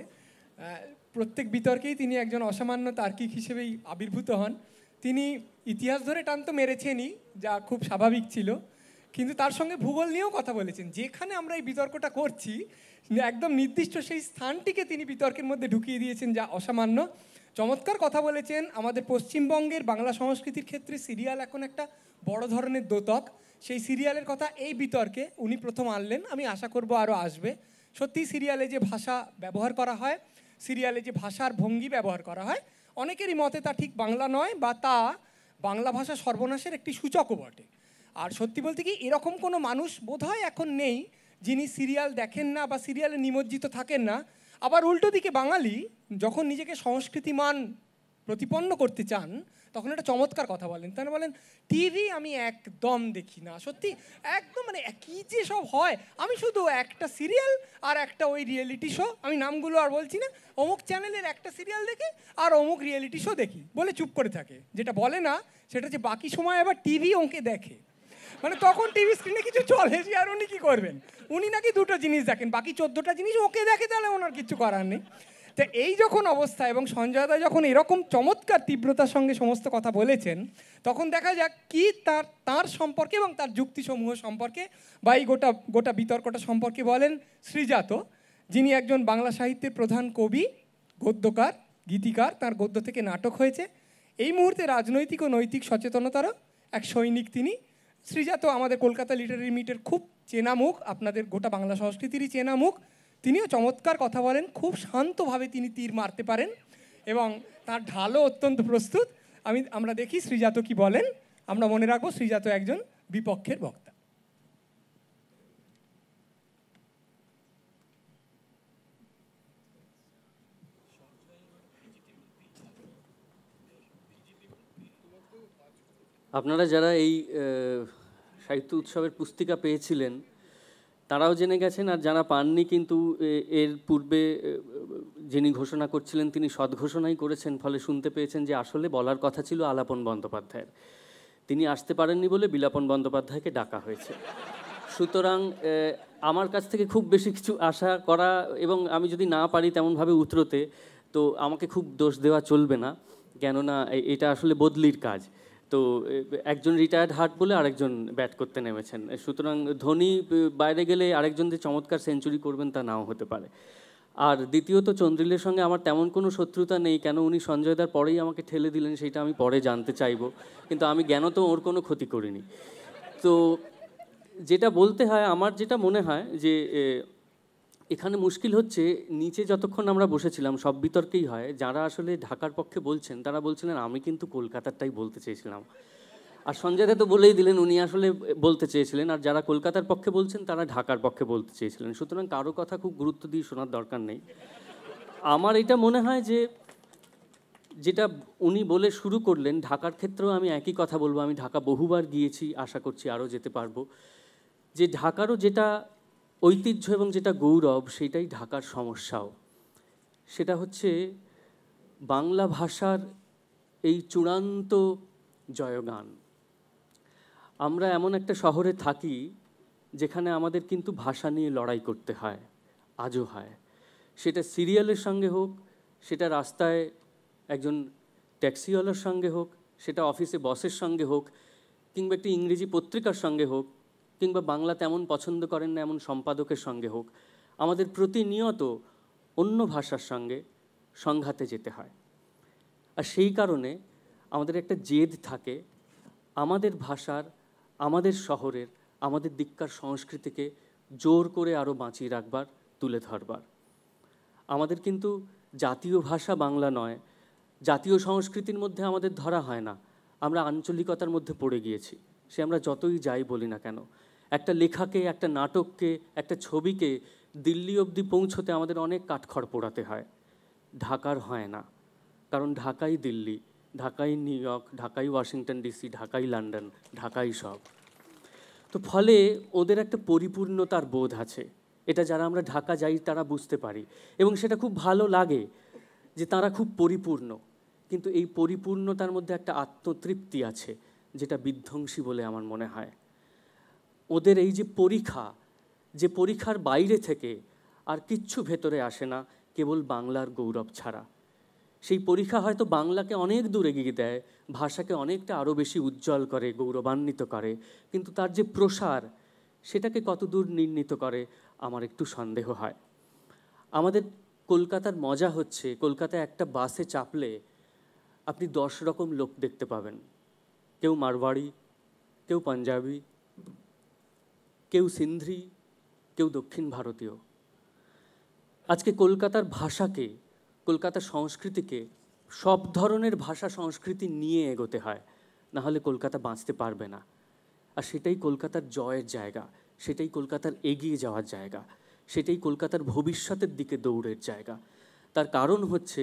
প্রত্যেক বিতর্কেই তিনি একজন অসামান্য তার্কিক হিসেবেই আবির্ভূত হন তিনি ইতিহাস ধরে টান তো মেরেছেনই যা খুব স্বাভাবিক ছিল কিন্তু তার সঙ্গে ভূগোল নিয়েও কথা বলেছেন যেখানে আমরা এই বিতর্কটা করছি একদম নির্দিষ্ট সেই স্থানটিকে তিনি বিতর্কের মধ্যে ঢুকিয়ে দিয়েছেন যা অসামান্য চমৎকার কথা বলেছেন আমাদের পশ্চিমবঙ্গের বাংলা সংস্কৃতির ক্ষেত্রে সিরিয়াল এখন একটা বড় ধরনের দোতক সেই সিরিয়ালের কথা এই বিতর্কে উনি প্রথম আনলেন আমি আশা করব আরও আসবে সত্যি সিরিয়ালে যে ভাষা ব্যবহার করা হয় সিরিয়ালে যে ভাষার ভঙ্গি ব্যবহার করা হয় অনেকেরই মতে তা ঠিক বাংলা নয় বা তা বাংলা ভাষা সর্বনাশের একটি সূচকও বটে আর সত্যি বলতে কি এরকম কোনো মানুষ বোধহয় এখন নেই যিনি সিরিয়াল দেখেন না বা সিরিয়ালে নিমজ্জিত থাকেন না আবার উল্টো দিকে বাঙালি যখন নিজেকে সংস্কৃতিমান প্রতিপন্ন করতে চান তখন একটা চমৎকার কথা বলেন তাহলে মানে বলেন টিভি আমি একদম দেখি না সত্যি একদম মানে কী যে সব হয় আমি শুধু একটা সিরিয়াল আর একটা ওই রিয়েলিটি শো আমি নামগুলো আর বলছি না অমুক চ্যানেলের একটা সিরিয়াল দেখি আর অমুক রিয়েলিটি শো দেখি বলে চুপ করে থাকে যেটা বলে না সেটা যে বাকি সময় আবার টিভি ওকে দেখে মানে তখন টিভি স্ক্রিনে কিছু চলে যে আর উনি কী করবেন উনি নাকি দুটো জিনিস দেখেন বাকি চোদ্দোটা জিনিস ওকে দেখে তাহলে ওনার কিছু করার নেই তো এই যখন অবস্থা এবং সঞ্জয়দা যখন এরকম চমৎকার তীব্রতার সঙ্গে সমস্ত কথা বলেছেন তখন দেখা যাক কি তার তার সম্পর্কে এবং তার যুক্তিসমূহ সম্পর্কে বা এই গোটা গোটা বিতর্কটা সম্পর্কে বলেন শ্রীজাত যিনি একজন বাংলা সাহিত্যের প্রধান কবি গদ্যকার গীতিকার তার গদ্য থেকে নাটক হয়েছে এই মুহূর্তে রাজনৈতিক ও নৈতিক সচেতনতারও এক সৈনিক তিনি শ্রীজাত আমাদের কলকাতা লিটারি মিটের খুব চেনা মুখ আপনাদের গোটা বাংলা সংস্কৃতিরই চেনা মুখ তিনিও চমৎকার কথা বলেন খুব শান্তভাবে তিনি তীর মারতে পারেন এবং তার ঢালও অত্যন্ত প্রস্তুত আমি আমরা দেখি শ্রীজাত কি বলেন আমরা মনে রাখবো শ্রীজাত একজন বিপক্ষের বক্তা আপনারা যারা এই সাহিত্য উৎসবের পুস্তিকা পেয়েছিলেন তারাও জেনে গেছেন আর যারা পাননি কিন্তু এর পূর্বে যিনি ঘোষণা করছিলেন তিনি সদ্ঘোষণাই করেছেন ফলে শুনতে পেয়েছেন যে আসলে বলার কথা ছিল আলাপন বন্দ্যোপাধ্যায়ের তিনি আসতে পারেননি বলে বিলাপন বন্দ্যোপাধ্যায়কে ডাকা হয়েছে সুতরাং আমার কাছ থেকে খুব বেশি কিছু আশা করা এবং আমি যদি না পারি তেমনভাবে উতরোতে তো আমাকে খুব দোষ দেওয়া চলবে না কেননা এটা আসলে বদলির কাজ তো একজন রিটায়ার্ড হার্ট বলে আরেকজন ব্যাট করতে নেমেছেন সুতরাং ধোনি বাইরে গেলে আরেকজন যে চমৎকার সেঞ্চুরি করবেন তা নাও হতে পারে আর দ্বিতীয়ত চন্দ্রিলের সঙ্গে আমার তেমন কোনো শত্রুতা নেই কেন উনি সঞ্জয়দার পরেই আমাকে ঠেলে দিলেন সেটা আমি পরে জানতে চাইব কিন্তু আমি জ্ঞান তো ওর কোনো ক্ষতি করিনি তো যেটা বলতে হয় আমার যেটা মনে হয় যে এখানে মুশকিল হচ্ছে নিচে যতক্ষণ আমরা বসেছিলাম সব বিতর্কেই হয় যারা আসলে ঢাকার পক্ষে বলছেন তারা বলছিলেন আমি কিন্তু কলকাতারটাই বলতে চেয়েছিলাম আর সঞ্জয় দা তো বলেই দিলেন উনি আসলে বলতে চেয়েছিলেন আর যারা কলকাতার পক্ষে বলছেন তারা ঢাকার পক্ষে বলতে চেয়েছিলেন সুতরাং কারো কথা খুব গুরুত্ব দিয়ে শোনার দরকার নেই আমার এটা মনে হয় যে যেটা উনি বলে শুরু করলেন ঢাকার ক্ষেত্রেও আমি একই কথা বলবো আমি ঢাকা বহুবার গিয়েছি আশা করছি আরও যেতে পারবো যে ঢাকারও যেটা ঐতিহ্য এবং যেটা গৌরব সেটাই ঢাকার সমস্যাও সেটা হচ্ছে বাংলা ভাষার এই চূড়ান্ত জয়গান আমরা এমন একটা শহরে থাকি যেখানে আমাদের কিন্তু ভাষা নিয়ে লড়াই করতে হয় আজও হয় সেটা সিরিয়ালের সঙ্গে হোক সেটা রাস্তায় একজন ট্যাক্সিওয়ালার সঙ্গে হোক সেটা অফিসে বসের সঙ্গে হোক কিংবা একটি ইংরেজি পত্রিকার সঙ্গে হোক কিংবা বাংলা তেমন পছন্দ করেন না এমন সম্পাদকের সঙ্গে হোক আমাদের প্রতিনিয়ত অন্য ভাষার সঙ্গে সংঘাতে যেতে হয় আর সেই কারণে আমাদের একটা জেদ থাকে আমাদের ভাষার আমাদের শহরের আমাদের দিককার সংস্কৃতিকে জোর করে আরও বাঁচিয়ে রাখবার তুলে ধরবার আমাদের কিন্তু জাতীয় ভাষা বাংলা নয় জাতীয় সংস্কৃতির মধ্যে আমাদের ধরা হয় না আমরা আঞ্চলিকতার মধ্যে পড়ে গিয়েছি সে আমরা যতই যাই বলি না কেন একটা লেখাকে একটা নাটককে একটা ছবিকে দিল্লি অবধি পৌঁছতে আমাদের অনেক কাঠখড় পোড়াতে হয় ঢাকার হয় না কারণ ঢাকাই দিল্লি ঢাকাই নিউ ইয়র্ক ঢাকাই ওয়াশিংটন ডিসি ঢাকাই লন্ডন ঢাকাই সব তো ফলে ওদের একটা পরিপূর্ণতার বোধ আছে এটা যারা আমরা ঢাকা যাই তারা বুঝতে পারি এবং সেটা খুব ভালো লাগে যে তারা খুব পরিপূর্ণ কিন্তু এই পরিপূর্ণতার মধ্যে একটা আত্মতৃপ্তি আছে যেটা বিধ্বংসী বলে আমার মনে হয় ওদের এই যে পরীক্ষা যে পরীক্ষার বাইরে থেকে আর কিচ্ছু ভেতরে আসে না কেবল বাংলার গৌরব ছাড়া সেই পরীক্ষা হয়তো বাংলাকে অনেক দূরে গিয়ে দেয় ভাষাকে অনেকটা আরও বেশি উজ্জ্বল করে গৌরবান্বিত করে কিন্তু তার যে প্রসার সেটাকে কতদূর নির্ণীত করে আমার একটু সন্দেহ হয় আমাদের কলকাতার মজা হচ্ছে কলকাতায় একটা বাসে চাপলে আপনি দশ রকম লোক দেখতে পাবেন কেউ মারওয়াড়ি কেউ পাঞ্জাবি কেউ সিন্ধি কেউ দক্ষিণ ভারতীয় আজকে কলকাতার ভাষাকে কলকাতার সংস্কৃতিকে সব ধরনের ভাষা সংস্কৃতি নিয়ে এগোতে হয় নাহলে কলকাতা বাঁচতে পারবে না আর সেটাই কলকাতার জয়ের জায়গা সেটাই কলকাতার এগিয়ে যাওয়ার জায়গা সেটাই কলকাতার ভবিষ্যতের দিকে দৌড়ের জায়গা তার কারণ হচ্ছে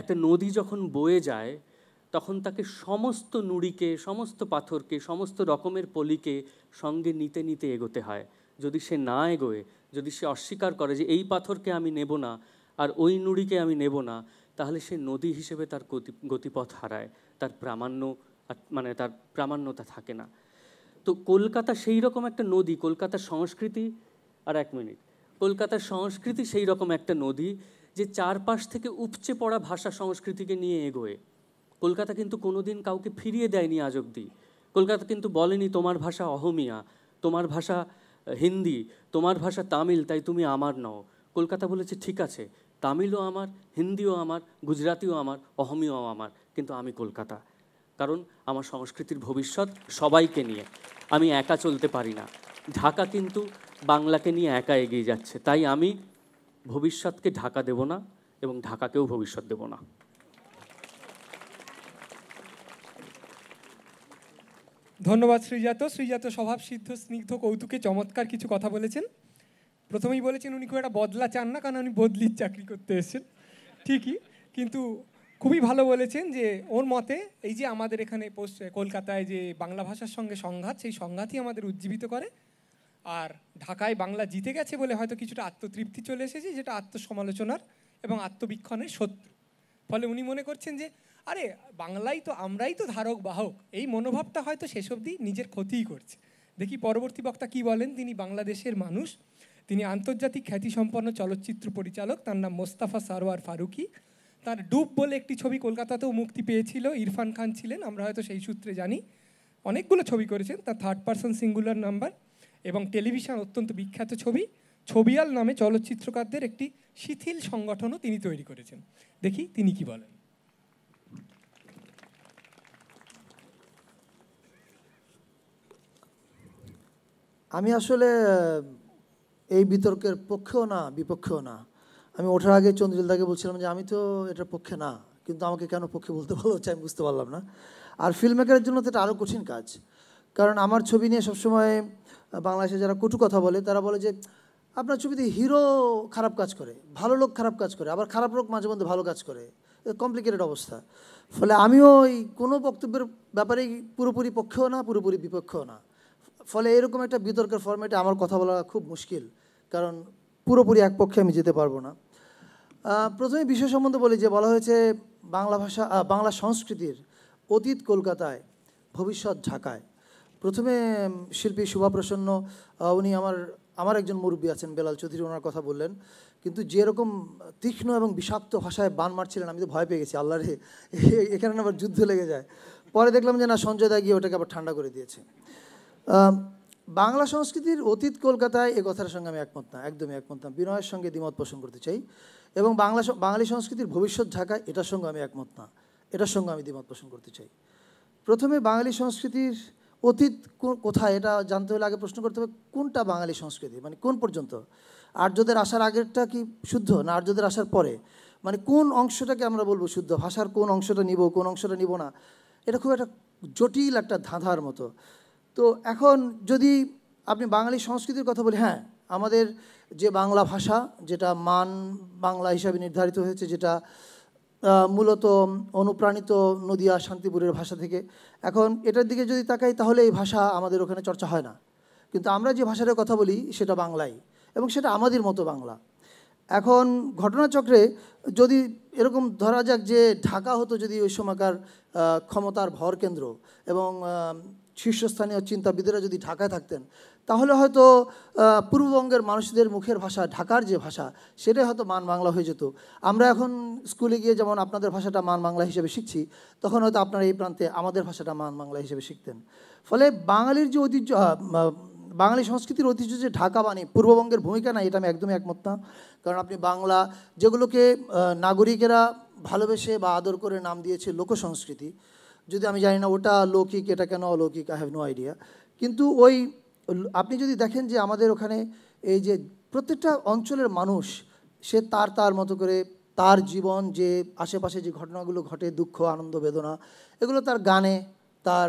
একটা নদী যখন বয়ে যায় তখন তাকে সমস্ত নুড়িকে সমস্ত পাথরকে সমস্ত রকমের পলিকে সঙ্গে নিতে নিতে এগোতে হয় যদি সে না এগোয় যদি সে অস্বীকার করে যে এই পাথরকে আমি নেব না আর ওই নুড়িকে আমি নেব না তাহলে সে নদী হিসেবে তার গতি গতিপথ হারায় তার প্রামাণ্য মানে তার প্রামাণ্যতা থাকে না তো কলকাতা সেই রকম একটা নদী কলকাতার সংস্কৃতি আর এক মিনিট কলকাতার সংস্কৃতি সেই রকম একটা নদী যে চারপাশ থেকে উপচে পড়া ভাষা সংস্কৃতিকে নিয়ে এগোয় কলকাতা কিন্তু কোনোদিন কাউকে ফিরিয়ে দেয়নি আজ অব্দি কলকাতা কিন্তু বলেনি তোমার ভাষা অহমিয়া তোমার ভাষা হিন্দি তোমার ভাষা তামিল তাই তুমি আমার নও কলকাতা বলেছে ঠিক আছে তামিলও আমার হিন্দিও আমার গুজরাতিও আমার অহমিয়াও আমার কিন্তু আমি কলকাতা কারণ আমার সংস্কৃতির ভবিষ্যৎ সবাইকে নিয়ে আমি একা চলতে পারি না ঢাকা কিন্তু বাংলাকে নিয়ে একা এগিয়ে যাচ্ছে তাই আমি ভবিষ্যৎকে ঢাকা দেব না এবং ঢাকাকেও ভবিষ্যৎ দেব না ধন্যবাদ শ্রীজাত শ্রীজাত স্বভাব সিদ্ধ স্নিগ্ধ কৌতুকে চমৎকার কিছু কথা বলেছেন প্রথমেই বলেছেন উনি খুব একটা বদলা চান না কারণ উনি বদলির চাকরি করতে এসেছেন ঠিকই কিন্তু খুবই ভালো বলেছেন যে ওর মতে এই যে আমাদের এখানে কলকাতায় যে বাংলা ভাষার সঙ্গে সংঘাত সেই সংঘাতই আমাদের উজ্জীবিত করে আর ঢাকায় বাংলা জিতে গেছে বলে হয়তো কিছুটা আত্মতৃপ্তি চলে এসেছে যেটা আত্মসমালোচনার এবং আত্মবীক্ষণের শত্রু ফলে উনি মনে করছেন যে আরে বাংলায় তো আমরাই তো ধারক বাহক এই মনোভাবটা হয়তো শেষ অবধি নিজের ক্ষতিই করছে দেখি পরবর্তী বক্তা কি বলেন তিনি বাংলাদেশের মানুষ তিনি আন্তর্জাতিক খ্যাতিসম্পন্ন চলচ্চিত্র পরিচালক তার নাম মোস্তাফা সারোয়ার ফারুকি তার ডুব বলে একটি ছবি কলকাতাতেও মুক্তি পেয়েছিল ইরফান খান ছিলেন আমরা হয়তো সেই সূত্রে জানি অনেকগুলো ছবি করেছেন তার থার্ড পার্সন সিঙ্গুলার নাম্বার এবং টেলিভিশন অত্যন্ত বিখ্যাত ছবি ছবিয়াল নামে চলচ্চিত্রকারদের একটি শিথিল সংগঠনও তিনি তৈরি করেছেন দেখি তিনি কি বলেন আমি আসলে এই বিতর্কের পক্ষেও না বিপক্ষেও না আমি ওঠার আগে চন্দ্রিলদাকে বলছিলাম যে আমি তো এটার পক্ষে না কিন্তু আমাকে কেন পক্ষে বলতে বলা হচ্ছে আমি বুঝতে পারলাম না আর ফিল্ম মেকারের জন্য তো এটা আরও কঠিন কাজ কারণ আমার ছবি নিয়ে সবসময় বাংলাদেশে যারা কটু কথা বলে তারা বলে যে আপনার ছবিতে হিরো খারাপ কাজ করে ভালো লোক খারাপ কাজ করে আবার খারাপ লোক মাঝে মধ্যে ভালো কাজ করে কমপ্লিকেটেড অবস্থা ফলে আমিও ওই কোনো বক্তব্যের ব্যাপারেই পুরোপুরি পক্ষেও না পুরোপুরি বিপক্ষেও না ফলে এরকম একটা বিতর্কের ফর্মেটে আমার কথা বলা খুব মুশকিল কারণ পুরোপুরি এক পক্ষে আমি যেতে পারবো না প্রথমে বিষয় সম্বন্ধে বলি যে বলা হয়েছে বাংলা ভাষা বাংলা সংস্কৃতির অতীত কলকাতায় ভবিষ্যৎ ঢাকায় প্রথমে শিল্পী শুভাপ্রসন্ন উনি আমার আমার একজন মুরব্বী আছেন বেলাল চৌধুরী ওনার কথা বললেন কিন্তু যেরকম তীক্ষ্ণ এবং বিষাক্ত ভাষায় বান মারছিলেন আমি তো ভয় পেয়ে গেছি আল্লাহরে এখানে আবার যুদ্ধ লেগে যায় পরে দেখলাম যে না সঞ্জয় দা গিয়ে ওটাকে আবার ঠান্ডা করে দিয়েছে বাংলা সংস্কৃতির অতীত কলকাতায় এ কথার সঙ্গে আমি একমত না একদমই একমত না বিনয়ের সঙ্গে দ্বিমত পোষণ করতে চাই এবং বাংলা বাঙালি সংস্কৃতির ভবিষ্যৎ ঢাকা এটার সঙ্গে আমি একমত না এটার সঙ্গে আমি দ্বিমত পোষণ করতে চাই প্রথমে বাঙালি সংস্কৃতির অতীত কোথায় এটা জানতে হলে আগে প্রশ্ন করতে হবে কোনটা বাঙালি সংস্কৃতি মানে কোন পর্যন্ত আর্যদের আসার আগেরটা কি শুদ্ধ না আর্যদের আসার পরে মানে কোন অংশটাকে আমরা বলবো শুদ্ধ ভাষার কোন অংশটা নিব কোন অংশটা নিব না এটা খুব একটা জটিল একটা ধাঁধার মতো তো এখন যদি আপনি বাঙালি সংস্কৃতির কথা বলি হ্যাঁ আমাদের যে বাংলা ভাষা যেটা মান বাংলা হিসাবে নির্ধারিত হয়েছে যেটা মূলত অনুপ্রাণিত নদিয়া শান্তিপুরের ভাষা থেকে এখন এটার দিকে যদি তাকাই তাহলে এই ভাষা আমাদের ওখানে চর্চা হয় না কিন্তু আমরা যে ভাষাটার কথা বলি সেটা বাংলাই এবং সেটা আমাদের মতো বাংলা এখন ঘটনাচক্রে যদি এরকম ধরা যাক যে ঢাকা হতো যদি ওই সময়কার ক্ষমতার ভর কেন্দ্র এবং শীর্ষস্থানীয় চিন্তাবিদেরা যদি ঢাকায় থাকতেন তাহলে হয়তো পূর্ববঙ্গের মানুষদের মুখের ভাষা ঢাকার যে ভাষা সেটাই হয়তো মান বাংলা হয়ে যেত আমরা এখন স্কুলে গিয়ে যেমন আপনাদের ভাষাটা মান বাংলা হিসেবে শিখছি তখন হয়তো আপনারা এই প্রান্তে আমাদের ভাষাটা মান বাংলা হিসেবে শিখতেন ফলে বাঙালির যে ঐতিহ্য বাঙালি সংস্কৃতির ঐতিহ্য যে ঢাকা বাণী পূর্ববঙ্গের ভূমিকা নাই এটা আমি একদমই একমত না কারণ আপনি বাংলা যেগুলোকে নাগরিকেরা ভালোবেসে বা আদর করে নাম দিয়েছে লোকসংস্কৃতি যদি আমি জানি না ওটা অলৌকিক এটা কেন অলৌকিক আই হ্যাভ নো আইডিয়া কিন্তু ওই আপনি যদি দেখেন যে আমাদের ওখানে এই যে প্রত্যেকটা অঞ্চলের মানুষ সে তার তার মতো করে তার জীবন যে আশেপাশে যে ঘটনাগুলো ঘটে দুঃখ আনন্দ বেদনা এগুলো তার গানে তার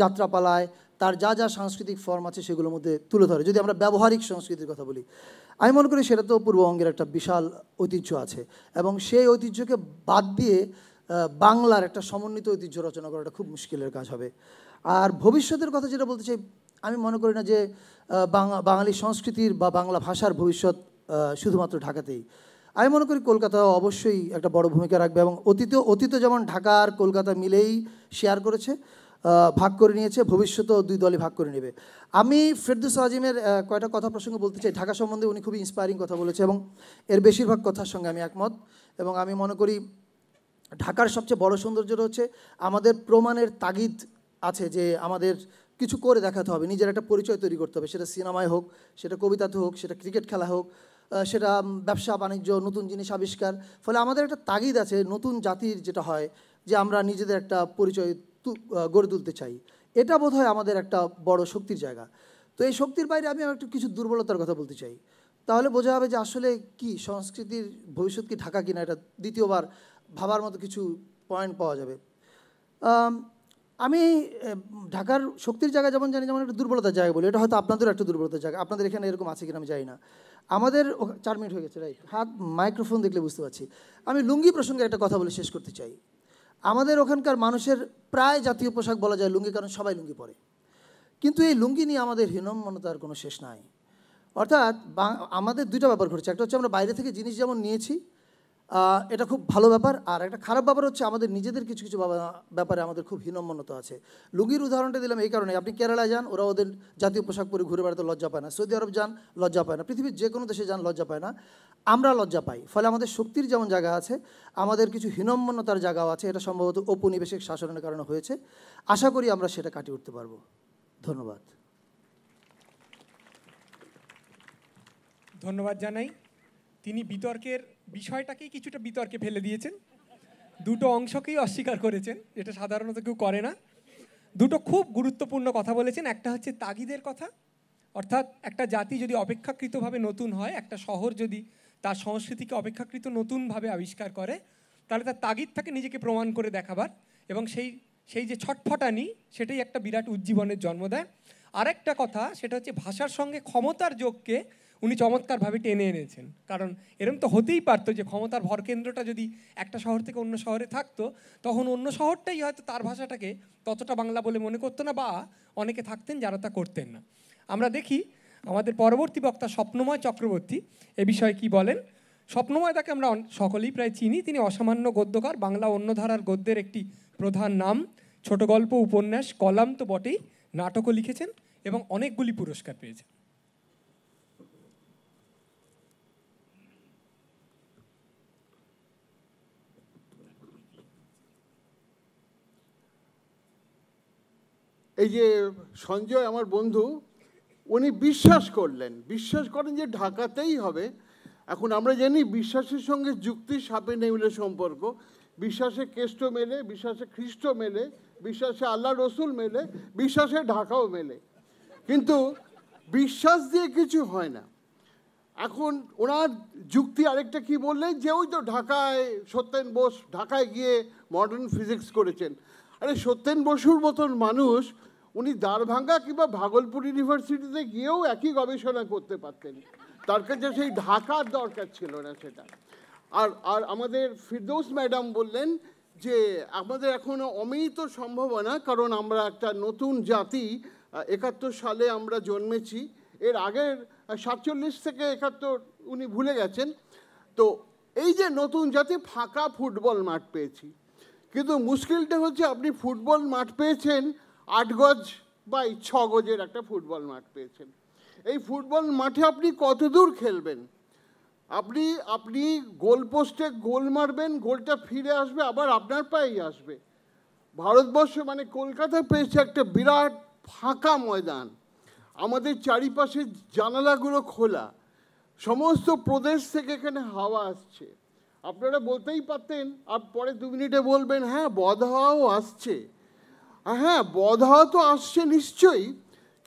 যাত্রাপালায় তার যা যা সাংস্কৃতিক ফর্ম আছে সেগুলোর মধ্যে তুলে ধরে যদি আমরা ব্যবহারিক সংস্কৃতির কথা বলি আমি মনে করি সেটা তো পূর্ববঙ্গের একটা বিশাল ঐতিহ্য আছে এবং সেই ঐতিহ্যকে বাদ দিয়ে বাংলার একটা সমন্বিত ঐতিহ্য রচনা করাটা খুব মুশকিলের কাজ হবে আর ভবিষ্যতের কথা যেটা বলতে চাই আমি মনে করি না যে বাঙালি সংস্কৃতির বা বাংলা ভাষার ভবিষ্যৎ শুধুমাত্র ঢাকাতেই আমি মনে করি কলকাতা অবশ্যই একটা বড় ভূমিকা রাখবে এবং অতীত অতীত যেমন ঢাকা আর কলকাতা মিলেই শেয়ার করেছে ভাগ করে নিয়েছে ভবিষ্যতেও দুই দলই ভাগ করে নেবে আমি ফেরদুস আজিমের কয়েকটা কথা প্রসঙ্গে বলতে চাই ঢাকা সম্বন্ধে উনি খুবই ইন্সপায়ারিং কথা বলেছে এবং এর বেশিরভাগ কথার সঙ্গে আমি একমত এবং আমি মনে করি ঢাকার সবচেয়ে বড় সৌন্দর্য হচ্ছে আমাদের প্রমাণের তাগিদ আছে যে আমাদের কিছু করে দেখাতে হবে নিজের একটা পরিচয় তৈরি করতে হবে সেটা সিনেমায় হোক সেটা কবিতাতে হোক সেটা ক্রিকেট খেলা হোক সেটা ব্যবসা বাণিজ্য নতুন জিনিস আবিষ্কার ফলে আমাদের একটা তাগিদ আছে নতুন জাতির যেটা হয় যে আমরা নিজেদের একটা পরিচয় গড়ে তুলতে চাই এটা বোধ হয় আমাদের একটা বড় শক্তির জায়গা তো এই শক্তির বাইরে আমি একটু কিছু দুর্বলতার কথা বলতে চাই তাহলে বোঝা যাবে যে আসলে কি সংস্কৃতির ভবিষ্যৎ কি ঢাকা কিনা এটা দ্বিতীয়বার ভাবার মতো কিছু পয়েন্ট পাওয়া যাবে আমি ঢাকার শক্তির জায়গা যেমন জানি যেমন একটা দুর্বলতার জায়গা বলি এটা হয়তো আপনাদেরও একটা দুর্বলতার জায়গা আপনাদের এখানে এরকম আছে কিনা আমি জানি না আমাদের চার মিনিট হয়ে গেছে রাইট হাত মাইক্রোফোন দেখলে বুঝতে পারছি আমি লুঙ্গি প্রসঙ্গে একটা কথা বলে শেষ করতে চাই আমাদের ওখানকার মানুষের প্রায় জাতীয় পোশাক বলা যায় লুঙ্গি কারণ সবাই লুঙ্গি পরে কিন্তু এই লুঙ্গি নিয়ে আমাদের হীনম্মনতার কোনো শেষ নাই অর্থাৎ আমাদের দুইটা ব্যাপার ঘটেছে একটা হচ্ছে আমরা বাইরে থেকে জিনিস যেমন নিয়েছি এটা খুব ভালো ব্যাপার আর একটা খারাপ ব্যাপার হচ্ছে আমাদের নিজেদের কিছু কিছু ব্যাপারে আমাদের খুব হীনম্মন্যতা আছে লুঙ্গির উদাহরণটা দিলাম এই কারণে আপনি কেরালায় যান ওরা ওদের জাতীয় পোশাক পরে ঘুরে বেড়াতে লজ্জা পায় না সৌদি আরব যান লজ্জা পায় না পৃথিবীর যে কোনো দেশে যান লজ্জা পায় না আমরা লজ্জা পাই ফলে আমাদের শক্তির যেমন জায়গা আছে আমাদের কিছু হীনম্মন্যতার জায়গাও আছে এটা সম্ভবত ঔপনিবেশিক শাসনের কারণে হয়েছে আশা করি আমরা সেটা কাটিয়ে উঠতে পারবো ধন্যবাদ ধন্যবাদ জানাই তিনি বিতর্কের বিষয়টাকেই কিছুটা বিতর্কে ফেলে দিয়েছেন দুটো অংশকেই অস্বীকার করেছেন যেটা সাধারণত কেউ করে না দুটো খুব গুরুত্বপূর্ণ কথা বলেছেন একটা হচ্ছে তাগিদের কথা অর্থাৎ একটা জাতি যদি অপেক্ষাকৃতভাবে নতুন হয় একটা শহর যদি তার সংস্কৃতিকে অপেক্ষাকৃত নতুনভাবে আবিষ্কার করে তাহলে তার তাগিদ থাকে নিজেকে প্রমাণ করে দেখাবার এবং সেই সেই যে ছটফটানি সেটাই একটা বিরাট উজ্জীবনের জন্ম দেয় আরেকটা কথা সেটা হচ্ছে ভাষার সঙ্গে ক্ষমতার যোগকে উনি চমৎকারভাবে টেনে এনেছেন কারণ এরম তো হতেই পারতো যে ক্ষমতার ভরকেন্দ্রটা যদি একটা শহর থেকে অন্য শহরে থাকতো তখন অন্য শহরটাই হয়তো তার ভাষাটাকে ততটা বাংলা বলে মনে করতো না বা অনেকে থাকতেন যারা তা করতেন না আমরা দেখি আমাদের পরবর্তী বক্তা স্বপ্নময় চক্রবর্তী এ বিষয়ে কি বলেন স্বপ্নময় তাকে আমরা সকলেই প্রায় চিনি তিনি অসামান্য গদ্যকার বাংলা অন্য ধারার গদ্যের একটি প্রধান নাম ছোট গল্প উপন্যাস কলাম তো বটেই নাটকও লিখেছেন এবং অনেকগুলি পুরস্কার পেয়েছেন এই যে সঞ্জয় আমার বন্ধু উনি বিশ্বাস করলেন বিশ্বাস করেন যে ঢাকাতেই হবে এখন আমরা জানি বিশ্বাসের সঙ্গে যুক্তি সাপে মিলে সম্পর্ক বিশ্বাসে কেষ্ট মেলে বিশ্বাসে খ্রিস্ট মেলে বিশ্বাসে আল্লাহ রসুল মেলে বিশ্বাসে ঢাকাও মেলে কিন্তু বিশ্বাস দিয়ে কিছু হয় না এখন ওনার যুক্তি আরেকটা কি বললেন যে ওই তো ঢাকায় সত্যেন বোস ঢাকায় গিয়ে মডার্ন ফিজিক্স করেছেন আরে সত্যেন বসুর মতন মানুষ উনি দ্বারভাঙ্গা কিংবা ভাগলপুর ইউনিভার্সিটিতে গিয়েও একই গবেষণা করতে পারতেন তার কাছে সেই ঢাকার দরকার ছিল না সেটা আর আর আমাদের ফিরদৌস ম্যাডাম বললেন যে আমাদের এখনও অমিত সম্ভাবনা কারণ আমরা একটা নতুন জাতি একাত্তর সালে আমরা জন্মেছি এর আগের সাতচল্লিশ থেকে একাত্তর উনি ভুলে গেছেন তো এই যে নতুন জাতি ফাঁকা ফুটবল মাঠ পেয়েছি কিন্তু মুশকিলটা হচ্ছে আপনি ফুটবল মাঠ পেয়েছেন আট গজ বা ছ গজের একটা ফুটবল মাঠ পেয়েছেন এই ফুটবল মাঠে আপনি কতদূর খেলবেন আপনি আপনি গোল পোস্টে গোল মারবেন গোলটা ফিরে আসবে আবার আপনার পায়েই আসবে ভারতবর্ষ মানে কলকাতা পেয়েছে একটা বিরাট ফাঁকা ময়দান আমাদের চারিপাশে জানালাগুলো খোলা সমস্ত প্রদেশ থেকে এখানে হাওয়া আসছে আপনারা বলতেই পারতেন আর পরে দু মিনিটে বলবেন হ্যাঁ বদ হাওয়াও আসছে হ্যাঁ বধা তো আসছে নিশ্চয়ই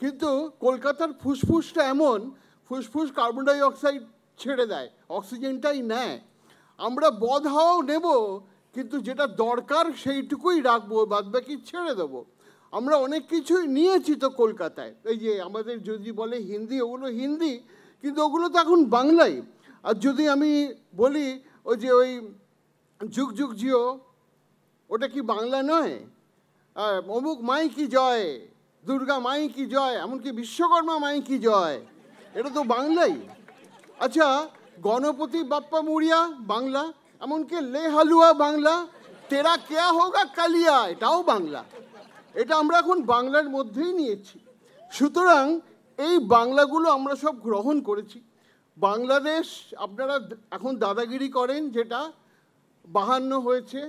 কিন্তু কলকাতার ফুসফুসটা এমন ফুসফুস কার্বন ডাইঅক্সাইড ছেড়ে দেয় অক্সিজেনটাই নেয় আমরা বধাও নেব কিন্তু যেটা দরকার সেইটুকুই রাখবো বাদ বাকি ছেড়ে দেবো আমরা অনেক কিছুই নিয়েছি তো কলকাতায় এই যে আমাদের যদি বলে হিন্দি ওগুলো হিন্দি কিন্তু ওগুলো তো এখন বাংলাই আর যদি আমি বলি ওই যে ওই যুগ যুগ জিও ওটা কি বাংলা নয় অমুক মাই কি জয় দুর্গা মাই কি জয় এমনকি বিশ্বকর্মা মাই কি জয় এটা তো বাংলাই আচ্ছা গণপতি বাপ্পা মুড়িয়া বাংলা এমনকি লে হালুয়া বাংলা তেরা কেয়া হোগা কালিয়া এটাও বাংলা এটা আমরা এখন বাংলার মধ্যেই নিয়েছি সুতরাং এই বাংলাগুলো আমরা সব গ্রহণ করেছি বাংলাদেশ আপনারা এখন দাদাগিরি করেন যেটা বাহান্ন হয়েছে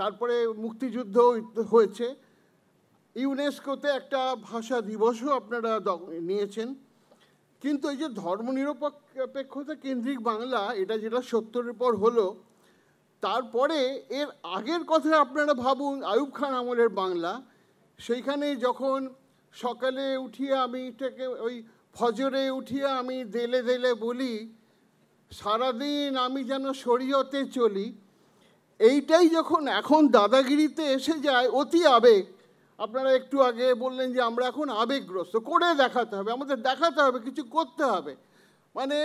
তারপরে মুক্তিযুদ্ধ হয়েছে ইউনেস্কোতে একটা ভাষা দিবসও আপনারা নিয়েছেন কিন্তু এই যে ধর্মনিরপেক্ষতা কেন্দ্রিক বাংলা এটা যেটা সত্তরের পর হলো তারপরে এর আগের কথা আপনারা ভাবুন আয়ুব খান আমলের বাংলা সেইখানে যখন সকালে উঠিয়ে আমি এটাকে ওই ফজরে উঠিয়ে আমি দেলে দেলে বলি সারাদিন আমি যেন শরীয়তে চলি এইটাই যখন এখন দাদাগিরিতে এসে যায় অতি আবেগ আপনারা একটু আগে বললেন যে আমরা এখন আবেগগ্রস্ত করে দেখাতে হবে আমাদের দেখাতে হবে কিছু করতে হবে মানে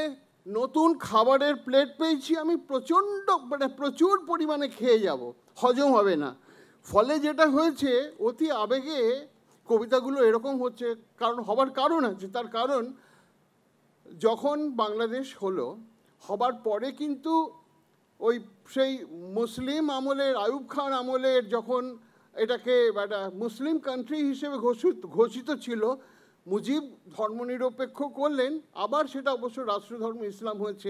নতুন খাবারের প্লেট পেয়েছি আমি প্রচণ্ড মানে প্রচুর পরিমাণে খেয়ে যাব হজম হবে না ফলে যেটা হয়েছে অতি আবেগে কবিতাগুলো এরকম হচ্ছে কারণ হবার কারণ আছে তার কারণ যখন বাংলাদেশ হলো হবার পরে কিন্তু ওই সেই মুসলিম আমলের আয়ুব খান আমলের যখন এটাকে একটা মুসলিম কান্ট্রি হিসেবে ঘোষিত ঘোষিত ছিল মুজিব ধর্মনিরপেক্ষ করলেন আবার সেটা অবশ্য রাষ্ট্রধর্ম ইসলাম হয়েছে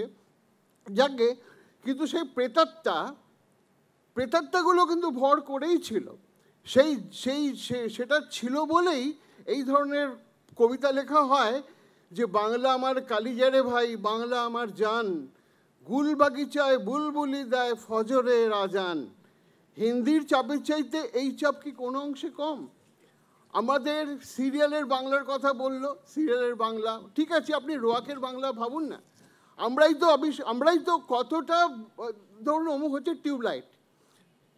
যাকে কিন্তু সেই প্রেতাত্মা প্রেতাত্মাগুলো কিন্তু ভর করেই ছিল সেই সেই সেটা ছিল বলেই এই ধরনের কবিতা লেখা হয় যে বাংলা আমার কালিজারে ভাই বাংলা আমার জান গুলবাগিচায় বুলবুলি দেয় ফজরে রাজান হিন্দির চাপের চাইতে এই চাপ কি কোনো অংশে কম আমাদের সিরিয়ালের বাংলার কথা বলল সিরিয়ালের বাংলা ঠিক আছে আপনি রোয়াকের বাংলা ভাবুন না আমরাই তো আমরাই তো কতটা ধরুন অমুক হচ্ছে টিউবলাইট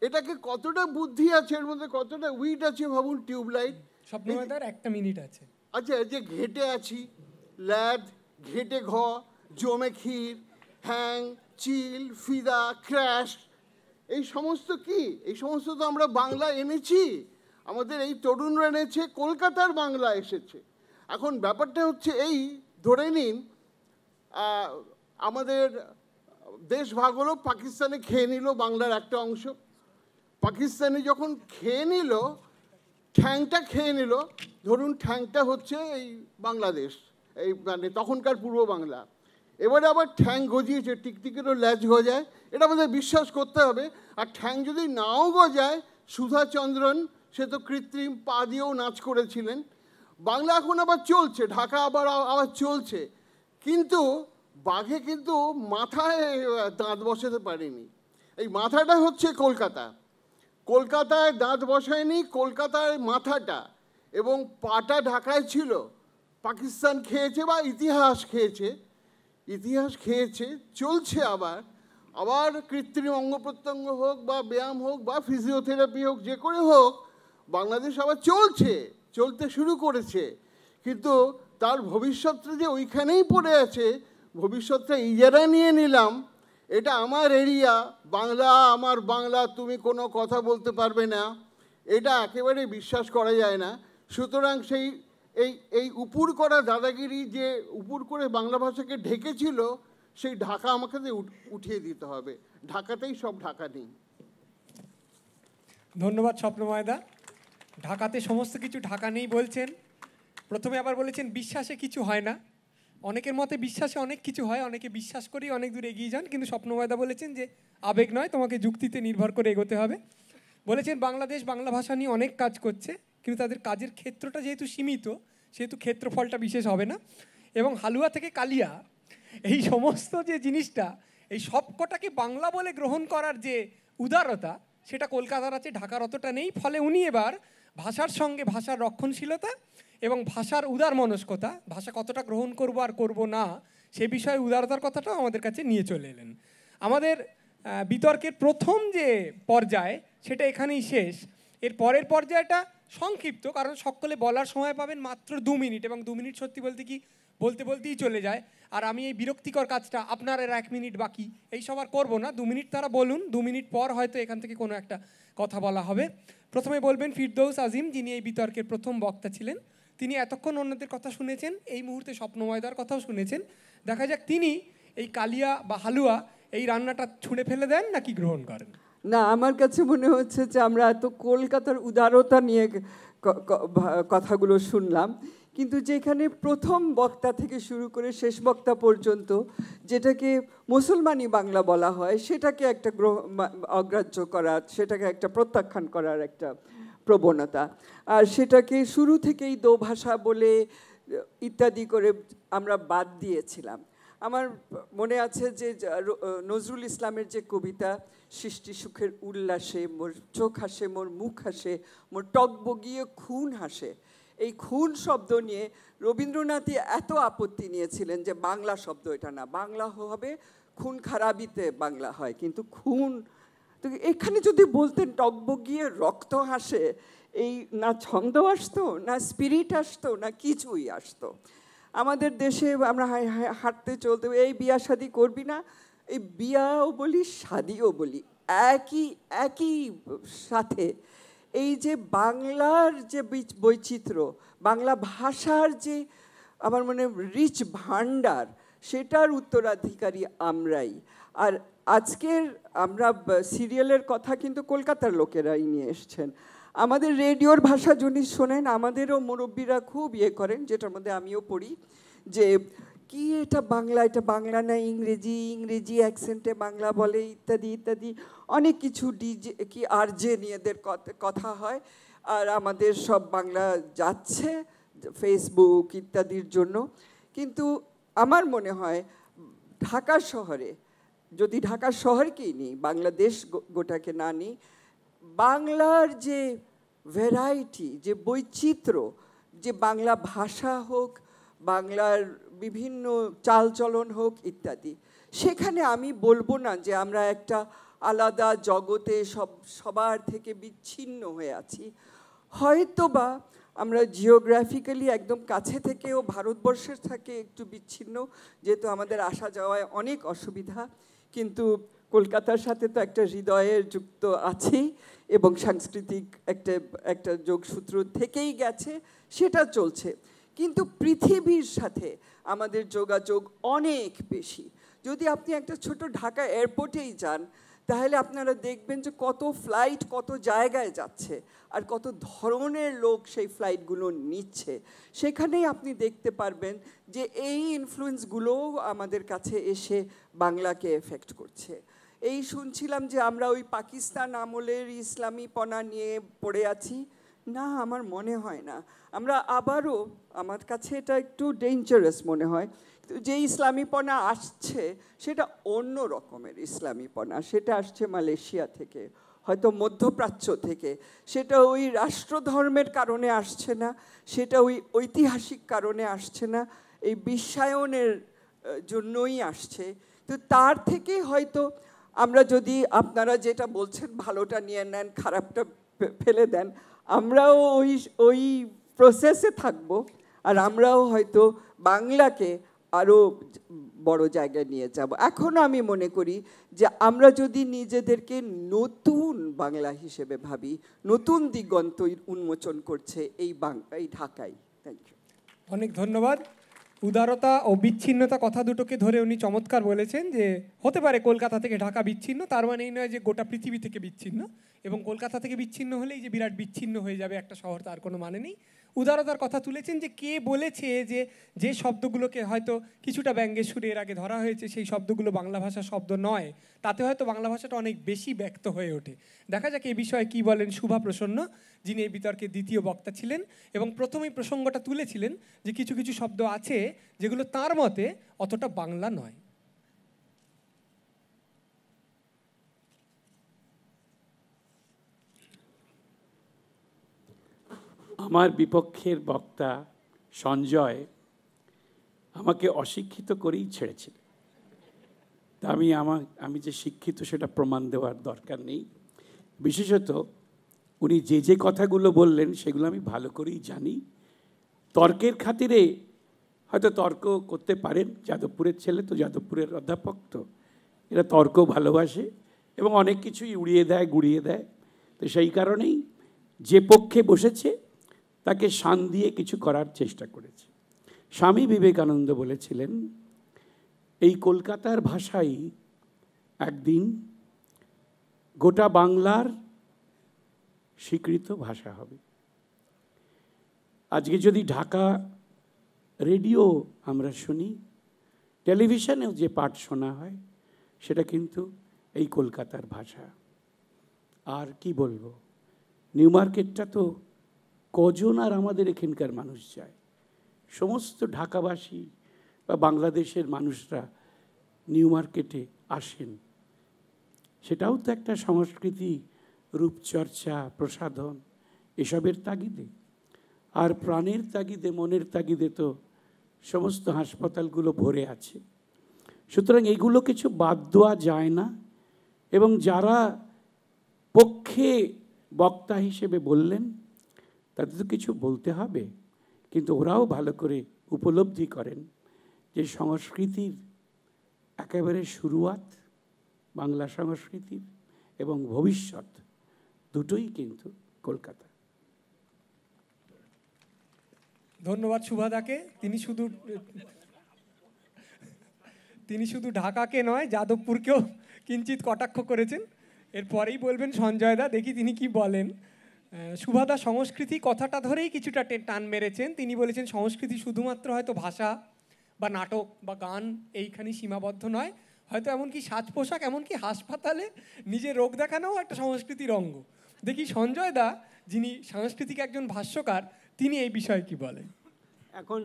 এটাকে কতটা বুদ্ধি আছে এর মধ্যে কতটা উইট আছে ভাবুন টিউবলাইট স্বপ্নদার একটা মিনিট আছে আচ্ছা যে ঘেটে আছি ল্যাদ ঘেটে ঘ জমে ক্ষীর হ্যাং চিল ফিদা ক্র্যাশ এই সমস্ত কি এই সমস্ত তো আমরা বাংলা এনেছি আমাদের এই তরুণরা এনেছে কলকাতার বাংলা এসেছে এখন ব্যাপারটা হচ্ছে এই ধরে নিন আমাদের দেশ ভাগ হলো পাকিস্তানে খেয়ে নিল বাংলার একটা অংশ পাকিস্তানে যখন খেয়ে নিল ঠ্যাংটা খেয়ে নিল ধরুন ঠ্যাংটা হচ্ছে এই বাংলাদেশ এই মানে তখনকার পূর্ব বাংলা এবারে আবার ঠ্যাং গজিয়েছে টিকটিকিরও ল্যাজ গজায় এটা আমাদের বিশ্বাস করতে হবে আর ঠ্যাং যদি নাও গজায় সুধাচন্দ্রন সে তো কৃত্রিম পা দিয়েও নাচ করেছিলেন বাংলা এখন আবার চলছে ঢাকা আবার আবার চলছে কিন্তু বাঘে কিন্তু মাথায় দাঁত বসাতে পারেনি এই মাথাটা হচ্ছে কলকাতা কলকাতায় দাঁত বসায়নি কলকাতায় মাথাটা এবং পাটা ঢাকায় ছিল পাকিস্তান খেয়েছে বা ইতিহাস খেয়েছে ইতিহাস খেয়েছে চলছে আবার আবার কৃত্রিম অঙ্গ প্রত্যঙ্গ হোক বা ব্যায়াম হোক বা ফিজিওথেরাপি হোক যে করে হোক বাংলাদেশ আবার চলছে চলতে শুরু করেছে কিন্তু তার ভবিষ্যৎটা যে ওইখানেই পড়ে আছে ভবিষ্যৎটা ইজারা নিয়ে নিলাম এটা আমার এরিয়া বাংলা আমার বাংলা তুমি কোনো কথা বলতে পারবে না এটা একেবারে বিশ্বাস করা যায় না সুতরাং সেই এই এই উপুর করা দাদাগিরি যে উপুর করে বাংলা ভাষাকে ঢেকেছিল সেই ঢাকা আমাকে উঠিয়ে দিতে হবে ঢাকাতেই সব ঢাকা নেই ধন্যবাদ স্বপ্নময়দা ঢাকাতে সমস্ত কিছু ঢাকা নেই বলছেন প্রথমে আবার বলেছেন বিশ্বাসে কিছু হয় না অনেকের মতে বিশ্বাসে অনেক কিছু হয় অনেকে বিশ্বাস করেই অনেক দূর এগিয়ে যান কিন্তু স্বপ্নময়দা বলেছেন যে আবেগ নয় তোমাকে যুক্তিতে নির্ভর করে এগোতে হবে বলেছেন বাংলাদেশ বাংলা ভাষা নিয়ে অনেক কাজ করছে কিন্তু তাদের কাজের ক্ষেত্রটা যেহেতু সীমিত সেহেতু ক্ষেত্রফলটা বিশেষ হবে না এবং হালুয়া থেকে কালিয়া এই সমস্ত যে জিনিসটা এই সবকটাকে বাংলা বলে গ্রহণ করার যে উদারতা সেটা কলকাতার আছে ঢাকার অতটা নেই ফলে উনি এবার ভাষার সঙ্গে ভাষার রক্ষণশীলতা এবং ভাষার উদার মনস্কতা ভাষা কতটা গ্রহণ করব আর করব না সে বিষয়ে উদারতার কথাটাও আমাদের কাছে নিয়ে চলে এলেন আমাদের বিতর্কের প্রথম যে পর্যায় সেটা এখানেই শেষ এর পরের পর্যায়টা সংক্ষিপ্ত কারণ সকলে বলার সময় পাবেন মাত্র দু মিনিট এবং দু মিনিট সত্যি বলতে কি বলতে বলতেই চলে যায় আর আমি এই বিরক্তিকর কাজটা আপনার এর এক মিনিট বাকি এই সবার করবো না দু মিনিট তারা বলুন দু মিনিট পর হয়তো এখান থেকে কোনো একটা কথা বলা হবে প্রথমে বলবেন ফিরদৌস আজিম যিনি এই বিতর্কের প্রথম বক্তা ছিলেন তিনি এতক্ষণ অন্যদের কথা শুনেছেন এই মুহূর্তে স্বপ্নময়দার কথাও শুনেছেন দেখা যাক তিনি এই কালিয়া বা হালুয়া এই রান্নাটা ছুঁড়ে ফেলে দেন নাকি গ্রহণ করেন না আমার কাছে মনে হচ্ছে যে আমরা এত কলকাতার উদারতা নিয়ে কথাগুলো শুনলাম কিন্তু যেখানে প্রথম বক্তা থেকে শুরু করে শেষ বক্তা পর্যন্ত যেটাকে মুসলমানি বাংলা বলা হয় সেটাকে একটা গ্রহ অগ্রাহ্য করার সেটাকে একটা প্রত্যাখ্যান করার একটা প্রবণতা আর সেটাকে শুরু থেকেই দোভাষা বলে ইত্যাদি করে আমরা বাদ দিয়েছিলাম আমার মনে আছে যে নজরুল ইসলামের যে কবিতা সৃষ্টি সুখের উল্লাসে মোর চোখ হাসে মোর মুখ হাসে মোর টক বগিয়ে খুন হাসে এই খুন শব্দ নিয়ে রবীন্দ্রনাথই এত আপত্তি নিয়েছিলেন যে বাংলা শব্দ এটা না বাংলা হবে খুন খারাপিতে বাংলা হয় কিন্তু খুন তো এখানে যদি বলতেন টকবগিয়ে রক্ত হাসে এই না ছন্দ আসতো না স্পিরিট আসতো না কিছুই আসতো আমাদের দেশে আমরা হাঁটতে চলতে এই বিয়া শাদি করবি না এই বিয়াও বলি শাদিও বলি একই একই সাথে এই যে বাংলার যে বৈচিত্র্য বাংলা ভাষার যে আমার মনে রিচ ভাণ্ডার সেটার উত্তরাধিকারী আমরাই আর আজকের আমরা সিরিয়ালের কথা কিন্তু কলকাতার লোকেরাই নিয়ে এসছেন আমাদের রেডিওর ভাষা যিনি শোনেন আমাদেরও মুরব্বীরা খুব ইয়ে করেন যেটার মধ্যে আমিও পড়ি যে কি এটা বাংলা এটা বাংলা না ইংরেজি ইংরেজি অ্যাকসেন্টে বাংলা বলে ইত্যাদি ইত্যাদি অনেক কিছু ডিজে কি আর জে নিয়েদের কথা হয় আর আমাদের সব বাংলা যাচ্ছে ফেসবুক ইত্যাদির জন্য কিন্তু আমার মনে হয় ঢাকা শহরে যদি ঢাকা শহরকেই নিই বাংলাদেশ গোটাকে না নিই বাংলার যে ভ্যারাইটি যে বৈচিত্র্য যে বাংলা ভাষা হোক বাংলার বিভিন্ন চালচলন হোক ইত্যাদি সেখানে আমি বলবো না যে আমরা একটা আলাদা জগতে সব সবার থেকে বিচ্ছিন্ন হয়ে আছি হয়তোবা আমরা জিওগ্রাফিক্যালি একদম কাছে থেকেও ভারতবর্ষের থেকে একটু বিচ্ছিন্ন যেহেতু আমাদের আসা যাওয়ায় অনেক অসুবিধা কিন্তু কলকাতার সাথে তো একটা হৃদয়ের যুক্ত আছে এবং সাংস্কৃতিক একটা একটা যোগসূত্র থেকেই গেছে সেটা চলছে কিন্তু পৃথিবীর সাথে আমাদের যোগাযোগ অনেক বেশি যদি আপনি একটা ছোট ঢাকা এয়ারপোর্টেই যান তাহলে আপনারা দেখবেন যে কত ফ্লাইট কত জায়গায় যাচ্ছে আর কত ধরনের লোক সেই ফ্লাইটগুলো নিচ্ছে সেখানেই আপনি দেখতে পারবেন যে এই ইনফ্লুয়েন্সগুলোও আমাদের কাছে এসে বাংলাকে এফেক্ট করছে এই শুনছিলাম যে আমরা ওই পাকিস্তান আমলের ইসলামী পনা নিয়ে পড়ে আছি না আমার মনে হয় না আমরা আবারও আমার কাছে এটা একটু ডেঞ্জারাস মনে হয় যে ইসলামীপনা আসছে সেটা অন্য রকমের ইসলামীপনা সেটা আসছে মালয়েশিয়া থেকে হয়তো মধ্যপ্রাচ্য থেকে সেটা ওই রাষ্ট্রধর্মের কারণে আসছে না সেটা ওই ঐতিহাসিক কারণে আসছে না এই বিশ্বায়নের জন্যই আসছে তো তার থেকে হয়তো আমরা যদি আপনারা যেটা বলছেন ভালোটা নিয়ে নেন খারাপটা ফেলে দেন আমরাও ওই ওই প্রসেসে থাকবো আর আমরাও হয়তো বাংলাকে আরও বড় জায়গায় নিয়ে যাব এখনও আমি মনে করি যে আমরা যদি নিজেদেরকে নতুন বাংলা হিসেবে ভাবি নতুন দিগন্ত উন্মোচন করছে এই বাং এই ঢাকায় থ্যাংক ইউ অনেক ধন্যবাদ উদারতা ও বিচ্ছিন্নতা কথা দুটোকে ধরে উনি চমৎকার বলেছেন যে হতে পারে কলকাতা থেকে ঢাকা বিচ্ছিন্ন তার মানে এই নয় যে গোটা পৃথিবী থেকে বিচ্ছিন্ন এবং কলকাতা থেকে বিচ্ছিন্ন হলেই যে বিরাট বিচ্ছিন্ন হয়ে যাবে একটা শহর তার কোনো মানে নেই উদারতার কথা তুলেছেন যে কে বলেছে যে যে শব্দগুলোকে হয়তো কিছুটা ব্যঙ্গের সুরে এর আগে ধরা হয়েছে সেই শব্দগুলো বাংলা ভাষা শব্দ নয় তাতে হয়তো বাংলা ভাষাটা অনেক বেশি ব্যক্ত হয়ে ওঠে দেখা যাক এ বিষয়ে কি বলেন শুভা প্রসন্ন যিনি এই বিতর্কে দ্বিতীয় বক্তা ছিলেন এবং প্রথমেই প্রসঙ্গটা তুলেছিলেন যে কিছু কিছু শব্দ আছে যেগুলো তার মতে অতটা বাংলা নয় আমার বিপক্ষের বক্তা সঞ্জয় আমাকে অশিক্ষিত করেই ছেড়েছিল তা আমি আমার আমি যে শিক্ষিত সেটা প্রমাণ দেওয়ার দরকার নেই বিশেষত উনি যে যে কথাগুলো বললেন সেগুলো আমি ভালো করেই জানি তর্কের খাতিরে হয়তো তর্ক করতে পারেন যাদবপুরের ছেলে তো যাদবপুরের অধ্যাপক তো এরা তর্ক ভালোবাসে এবং অনেক কিছুই উড়িয়ে দেয় গুড়িয়ে দেয় তো সেই কারণেই যে পক্ষে বসেছে তাকে শান দিয়ে কিছু করার চেষ্টা করেছে স্বামী বিবেকানন্দ বলেছিলেন এই কলকাতার ভাষাই একদিন গোটা বাংলার স্বীকৃত ভাষা হবে আজকে যদি ঢাকা রেডিও আমরা শুনি টেলিভিশনেও যে পাঠ শোনা হয় সেটা কিন্তু এই কলকাতার ভাষা আর কি বলবো নিউ মার্কেটটা তো কজন আর আমাদের এখানকার মানুষ যায় সমস্ত ঢাকাবাসী বা বাংলাদেশের মানুষরা নিউ মার্কেটে আসেন সেটাও তো একটা সংস্কৃতি রূপচর্চা প্রসাধন এসবের তাগিদে আর প্রাণের তাগিদে মনের তাগিদে তো সমস্ত হাসপাতালগুলো ভরে আছে সুতরাং এগুলো কিছু বাদ দেওয়া যায় না এবং যারা পক্ষে বক্তা হিসেবে বললেন তাদের তো কিছু বলতে হবে কিন্তু ওরাও ভালো করে উপলব্ধি করেন যে সংস্কৃতির একেবারে শুরুয়াত বাংলা সংস্কৃতির এবং ভবিষ্যৎ দুটোই কিন্তু কলকাতা ধন্যবাদ সুভাদাকে তিনি শুধু তিনি শুধু ঢাকাকে নয় যাদবপুরকেও কিঞ্চিত কটাক্ষ করেছেন এরপরেই বলবেন সঞ্জয় দা দেখি তিনি কি বলেন সুভাদা সংস্কৃতি কথাটা ধরেই কিছুটা টান মেরেছেন তিনি বলেছেন সংস্কৃতি শুধুমাত্র হয়তো ভাষা বা নাটক বা গান এইখানে সীমাবদ্ধ নয় হয়তো এমনকি সাজ পোশাক এমনকি হাসপাতালে নিজের রোগ দেখানোও একটা সংস্কৃতির অঙ্গ দেখি সঞ্জয় দা যিনি সাংস্কৃতিক একজন ভাষ্যকার তিনি এই বিষয়ে কি বলেন এখন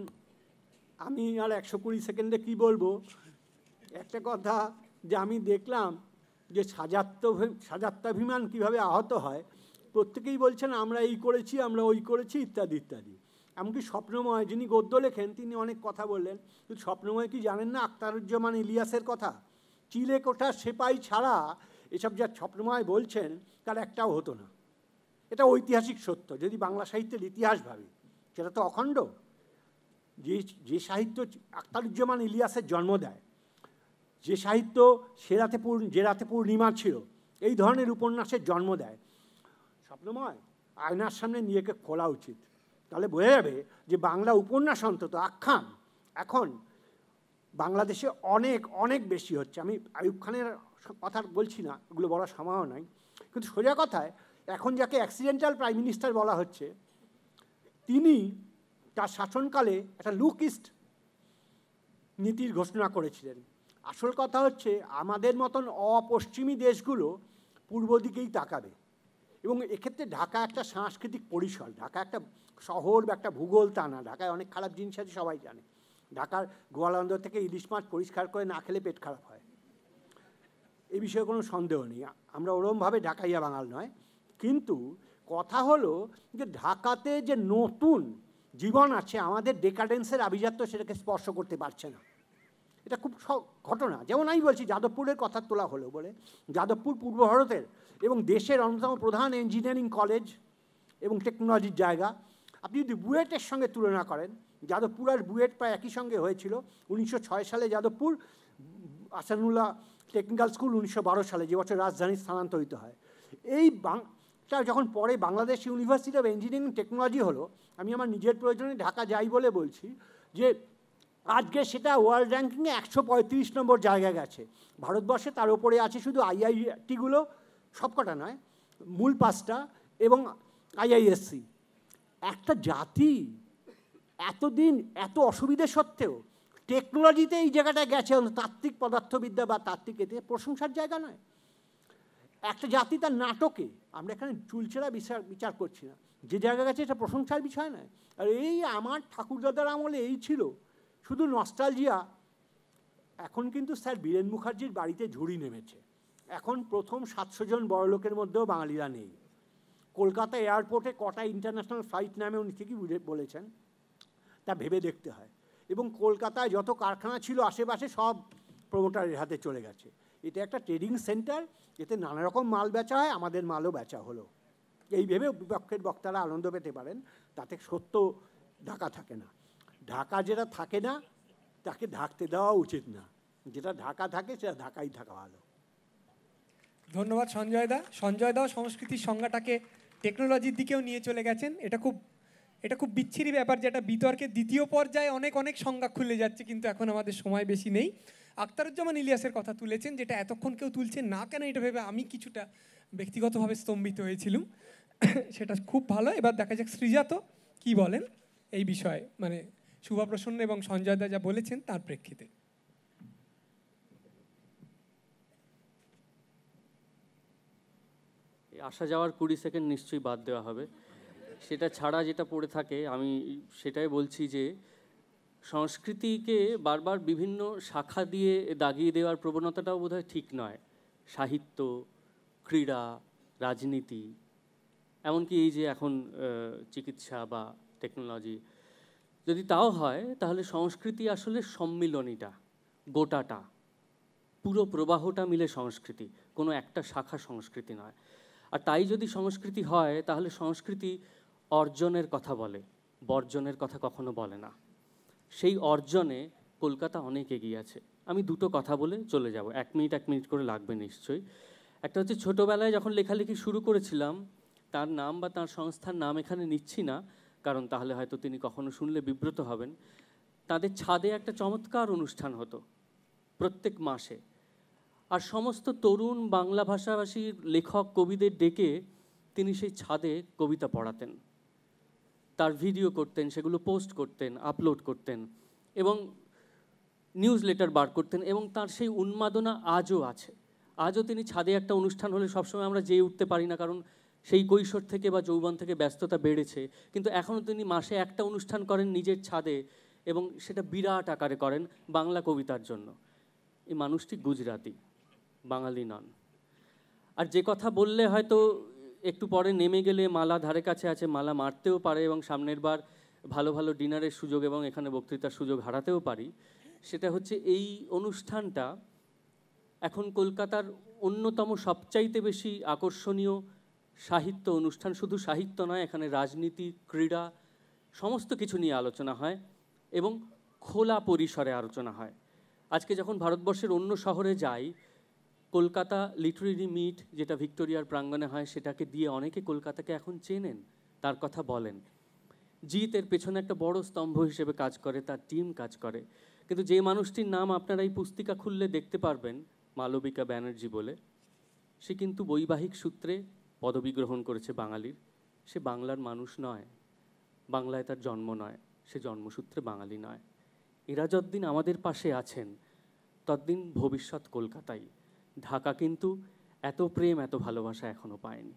আমি আর একশো কুড়ি সেকেন্ডে কি বলবো একটা কথা যে আমি দেখলাম যে সাজাত্ম সাজাত্মাভিমান কিভাবে আহত হয় প্রত্যেকেই বলছেন আমরা এই করেছি আমরা ওই করেছি ইত্যাদি ইত্যাদি এমনকি স্বপ্নময় যিনি গদ্য লেখেন তিনি অনেক কথা বললেন কিন্তু স্বপ্নময় কি জানেন না আক্তারুজ্জামান ইলিয়াসের কথা চিলে কোঠা সেপাই ছাড়া এসব যা স্বপ্নময় বলছেন তার একটাও হতো না এটা ঐতিহাসিক সত্য যদি বাংলা সাহিত্যের ইতিহাস ভাবি সেটা তো অখণ্ড যে যে সাহিত্য আক্তারুজ্জামান ইলিয়াসের জন্ম দেয় যে সাহিত্য সেরাতে যে রাতে পূর্ণিমা ছিল এই ধরনের উপন্যাসের জন্ম দেয় স্বপ্ন আয়নার সামনে নিজেকে খোলা উচিত তাহলে বোঝা যাবে যে বাংলা উপন্যাস অন্তত আখ্যান এখন বাংলাদেশে অনেক অনেক বেশি হচ্ছে আমি আয়ুব খানের কথা বলছি না এগুলো বলার সময়ও নাই কিন্তু সোজা কথায় এখন যাকে অ্যাক্সিডেন্টাল প্রাইম মিনিস্টার বলা হচ্ছে তিনি তার শাসনকালে একটা লুক ইস্ট নীতির ঘোষণা করেছিলেন আসল কথা হচ্ছে আমাদের মতন অপশ্চিমী দেশগুলো পূর্ব দিকেই তাকাবে এবং এক্ষেত্রে ঢাকা একটা সাংস্কৃতিক পরিসর ঢাকা একটা শহর বা একটা ভূগোল তা না ঢাকায় অনেক খারাপ জিনিস আছে সবাই জানে ঢাকার গোয়ালন্দর থেকে ইলিশ মাছ পরিষ্কার করে না খেলে পেট খারাপ হয় এ বিষয়ে কোনো সন্দেহ নেই আমরা ওরমভাবে ঢাকাইয়া বাঙাল নয় কিন্তু কথা হলো যে ঢাকাতে যে নতুন জীবন আছে আমাদের ডেকাডেন্সের আভিজাত্য সেটাকে স্পর্শ করতে পারছে না এটা খুব ঘটনা যেমন আমি বলছি যাদবপুরের কথা তোলা হলো বলে যাদবপুর পূর্ব ভারতের এবং দেশের অন্যতম প্রধান ইঞ্জিনিয়ারিং কলেজ এবং টেকনোলজির জায়গা আপনি যদি বুয়েটের সঙ্গে তুলনা করেন যাদবপুর আর বুয়েট প্রায় একই সঙ্গে হয়েছিল উনিশশো সালে যাদবপুর আসানুল্লাহ টেকনিক্যাল স্কুল উনিশশো সালে যে বছর রাজধানী স্থানান্তরিত হয় এই বাংটা যখন পরে Bangladesh university of engineering technology হলো আমি আমার নিজের প্রয়োজনে ঢাকা যাই বলে বলছি যে আজকে সেটা ওয়ার্ল্ড র্যাঙ্কিংয়ে একশো নম্বর জায়গা গেছে ভারতবর্ষে তার উপরে আছে শুধু আইআইটিগুলো সবকটা নয় মূল পাঁচটা এবং আইআইএসসি একটা জাতি এতদিন এত অসুবিধে সত্ত্বেও টেকনোলজিতে এই জায়গাটা গেছে তাত্ত্বিক পদার্থবিদ্যা বা তাত্ত্বিক এতে প্রশংসার জায়গা নয় একটা জাতি তার নাটকে আমরা এখানে চুলচেরা বিচার বিচার করছি না যে জায়গা গেছে এটা প্রশংসার বিষয় নয় আর এই আমার ঠাকুরদাদার আমলে এই ছিল শুধু নস্টালজিয়া এখন কিন্তু স্যার বীরেন মুখার্জির বাড়িতে ঝুড়ি নেমেছে এখন প্রথম সাতশো জন বড়লোকের মধ্যেও বাঙালিরা নেই কলকাতা এয়ারপোর্টে কটা ইন্টারন্যাশনাল ফ্লাইট নামে উনি ঠিকই বলেছেন তা ভেবে দেখতে হয় এবং কলকাতায় যত কারখানা ছিল আশেপাশে সব প্রমোটারের হাতে চলে গেছে এটা একটা ট্রেডিং সেন্টার এতে নানা রকম মাল বেচা হয় আমাদের মালও বেচা হলো এই ভেবে বিপক্ষের বক্তারা আনন্দ পেতে পারেন তাতে সত্য ঢাকা থাকে না ঢাকা যেটা থাকে না তাকে ঢাকতে দেওয়া উচিত না যেটা ঢাকা থাকে সেটা ঢাকাই থাকা ভালো ধন্যবাদ সঞ্জয় দা সঞ্জয় দাও সংস্কৃতির সংজ্ঞাটাকে টেকনোলজির দিকেও নিয়ে চলে গেছেন এটা খুব এটা খুব বিচ্ছিরি ব্যাপার যেটা বিতর্কের দ্বিতীয় পর্যায়ে অনেক অনেক সংজ্ঞা খুলে যাচ্ছে কিন্তু এখন আমাদের সময় বেশি নেই আখতারুজ্জামান ইলিয়াসের কথা তুলেছেন যেটা এতক্ষণ কেউ তুলছে না কেন এটা ভেবে আমি কিছুটা ব্যক্তিগতভাবে স্তম্ভিত হয়েছিলাম সেটা খুব ভালো এবার দেখা যাক সৃজাত কি বলেন এই বিষয়ে মানে শুভা প্রসন্ন এবং সঞ্জয় দা যা বলেছেন তার প্রেক্ষিতে আসা যাওয়ার কুড়ি সেকেন্ড নিশ্চয়ই বাদ দেওয়া হবে সেটা ছাড়া যেটা পড়ে থাকে আমি সেটাই বলছি যে সংস্কৃতিকে বারবার বিভিন্ন শাখা দিয়ে দাগিয়ে দেওয়ার প্রবণতাটাও বোধহয় ঠিক নয় সাহিত্য ক্রীড়া রাজনীতি এমনকি এই যে এখন চিকিৎসা বা টেকনোলজি যদি তাও হয় তাহলে সংস্কৃতি আসলে সম্মিলনীটা গোটাটা পুরো প্রবাহটা মিলে সংস্কৃতি কোনো একটা শাখা সংস্কৃতি নয় আর তাই যদি সংস্কৃতি হয় তাহলে সংস্কৃতি অর্জনের কথা বলে বর্জনের কথা কখনো বলে না সেই অর্জনে কলকাতা অনেক এগিয়ে আছে আমি দুটো কথা বলে চলে যাব এক মিনিট এক মিনিট করে লাগবে নিশ্চয়ই একটা হচ্ছে ছোটোবেলায় যখন লেখালেখি শুরু করেছিলাম তার নাম বা তার সংস্থার নাম এখানে নিচ্ছি না কারণ তাহলে হয়তো তিনি কখনো শুনলে বিব্রত হবেন তাদের ছাদে একটা চমৎকার অনুষ্ঠান হতো প্রত্যেক মাসে আর সমস্ত তরুণ বাংলা ভাষাভাষীর লেখক কবিদের ডেকে তিনি সেই ছাদে কবিতা পড়াতেন তার ভিডিও করতেন সেগুলো পোস্ট করতেন আপলোড করতেন এবং নিউজ লেটার বার করতেন এবং তার সেই উন্মাদনা আজও আছে আজও তিনি ছাদে একটা অনুষ্ঠান হলে সবসময় আমরা যেয়ে উঠতে পারি না কারণ সেই কৈশোর থেকে বা যৌবন থেকে ব্যস্ততা বেড়েছে কিন্তু এখনও তিনি মাসে একটা অনুষ্ঠান করেন নিজের ছাদে এবং সেটা বিরাট আকারে করেন বাংলা কবিতার জন্য এই মানুষটি গুজরাটি বাঙালি নন আর যে কথা বললে হয়তো একটু পরে নেমে গেলে মালা ধারে কাছে আছে মালা মারতেও পারে এবং সামনের বার ভালো ভালো ডিনারের সুযোগ এবং এখানে বক্তৃতার সুযোগ হারাতেও পারি সেটা হচ্ছে এই অনুষ্ঠানটা এখন কলকাতার অন্যতম সবচাইতে বেশি আকর্ষণীয় সাহিত্য অনুষ্ঠান শুধু সাহিত্য নয় এখানে রাজনীতি ক্রীড়া সমস্ত কিছু নিয়ে আলোচনা হয় এবং খোলা পরিসরে আলোচনা হয় আজকে যখন ভারতবর্ষের অন্য শহরে যাই কলকাতা লিটারেরি মিট যেটা ভিক্টোরিয়ার প্রাঙ্গণে হয় সেটাকে দিয়ে অনেকে কলকাতাকে এখন চেনেন তার কথা বলেন জিতের এর পেছনে একটা বড় স্তম্ভ হিসেবে কাজ করে তার টিম কাজ করে কিন্তু যে মানুষটির নাম আপনারা এই পুস্তিকা খুললে দেখতে পারবেন মালবিকা ব্যানার্জি বলে সে কিন্তু বৈবাহিক সূত্রে পদবি গ্রহণ করেছে বাঙালির সে বাংলার মানুষ নয় বাংলায় তার জন্ম নয় সে জন্মসূত্রে বাঙালি নয় এরা যতদিন আমাদের পাশে আছেন ততদিন ভবিষ্যৎ কলকাতায় ঢাকা কিন্তু এত প্রেম এত ভালোবাসা এখনো পায়নি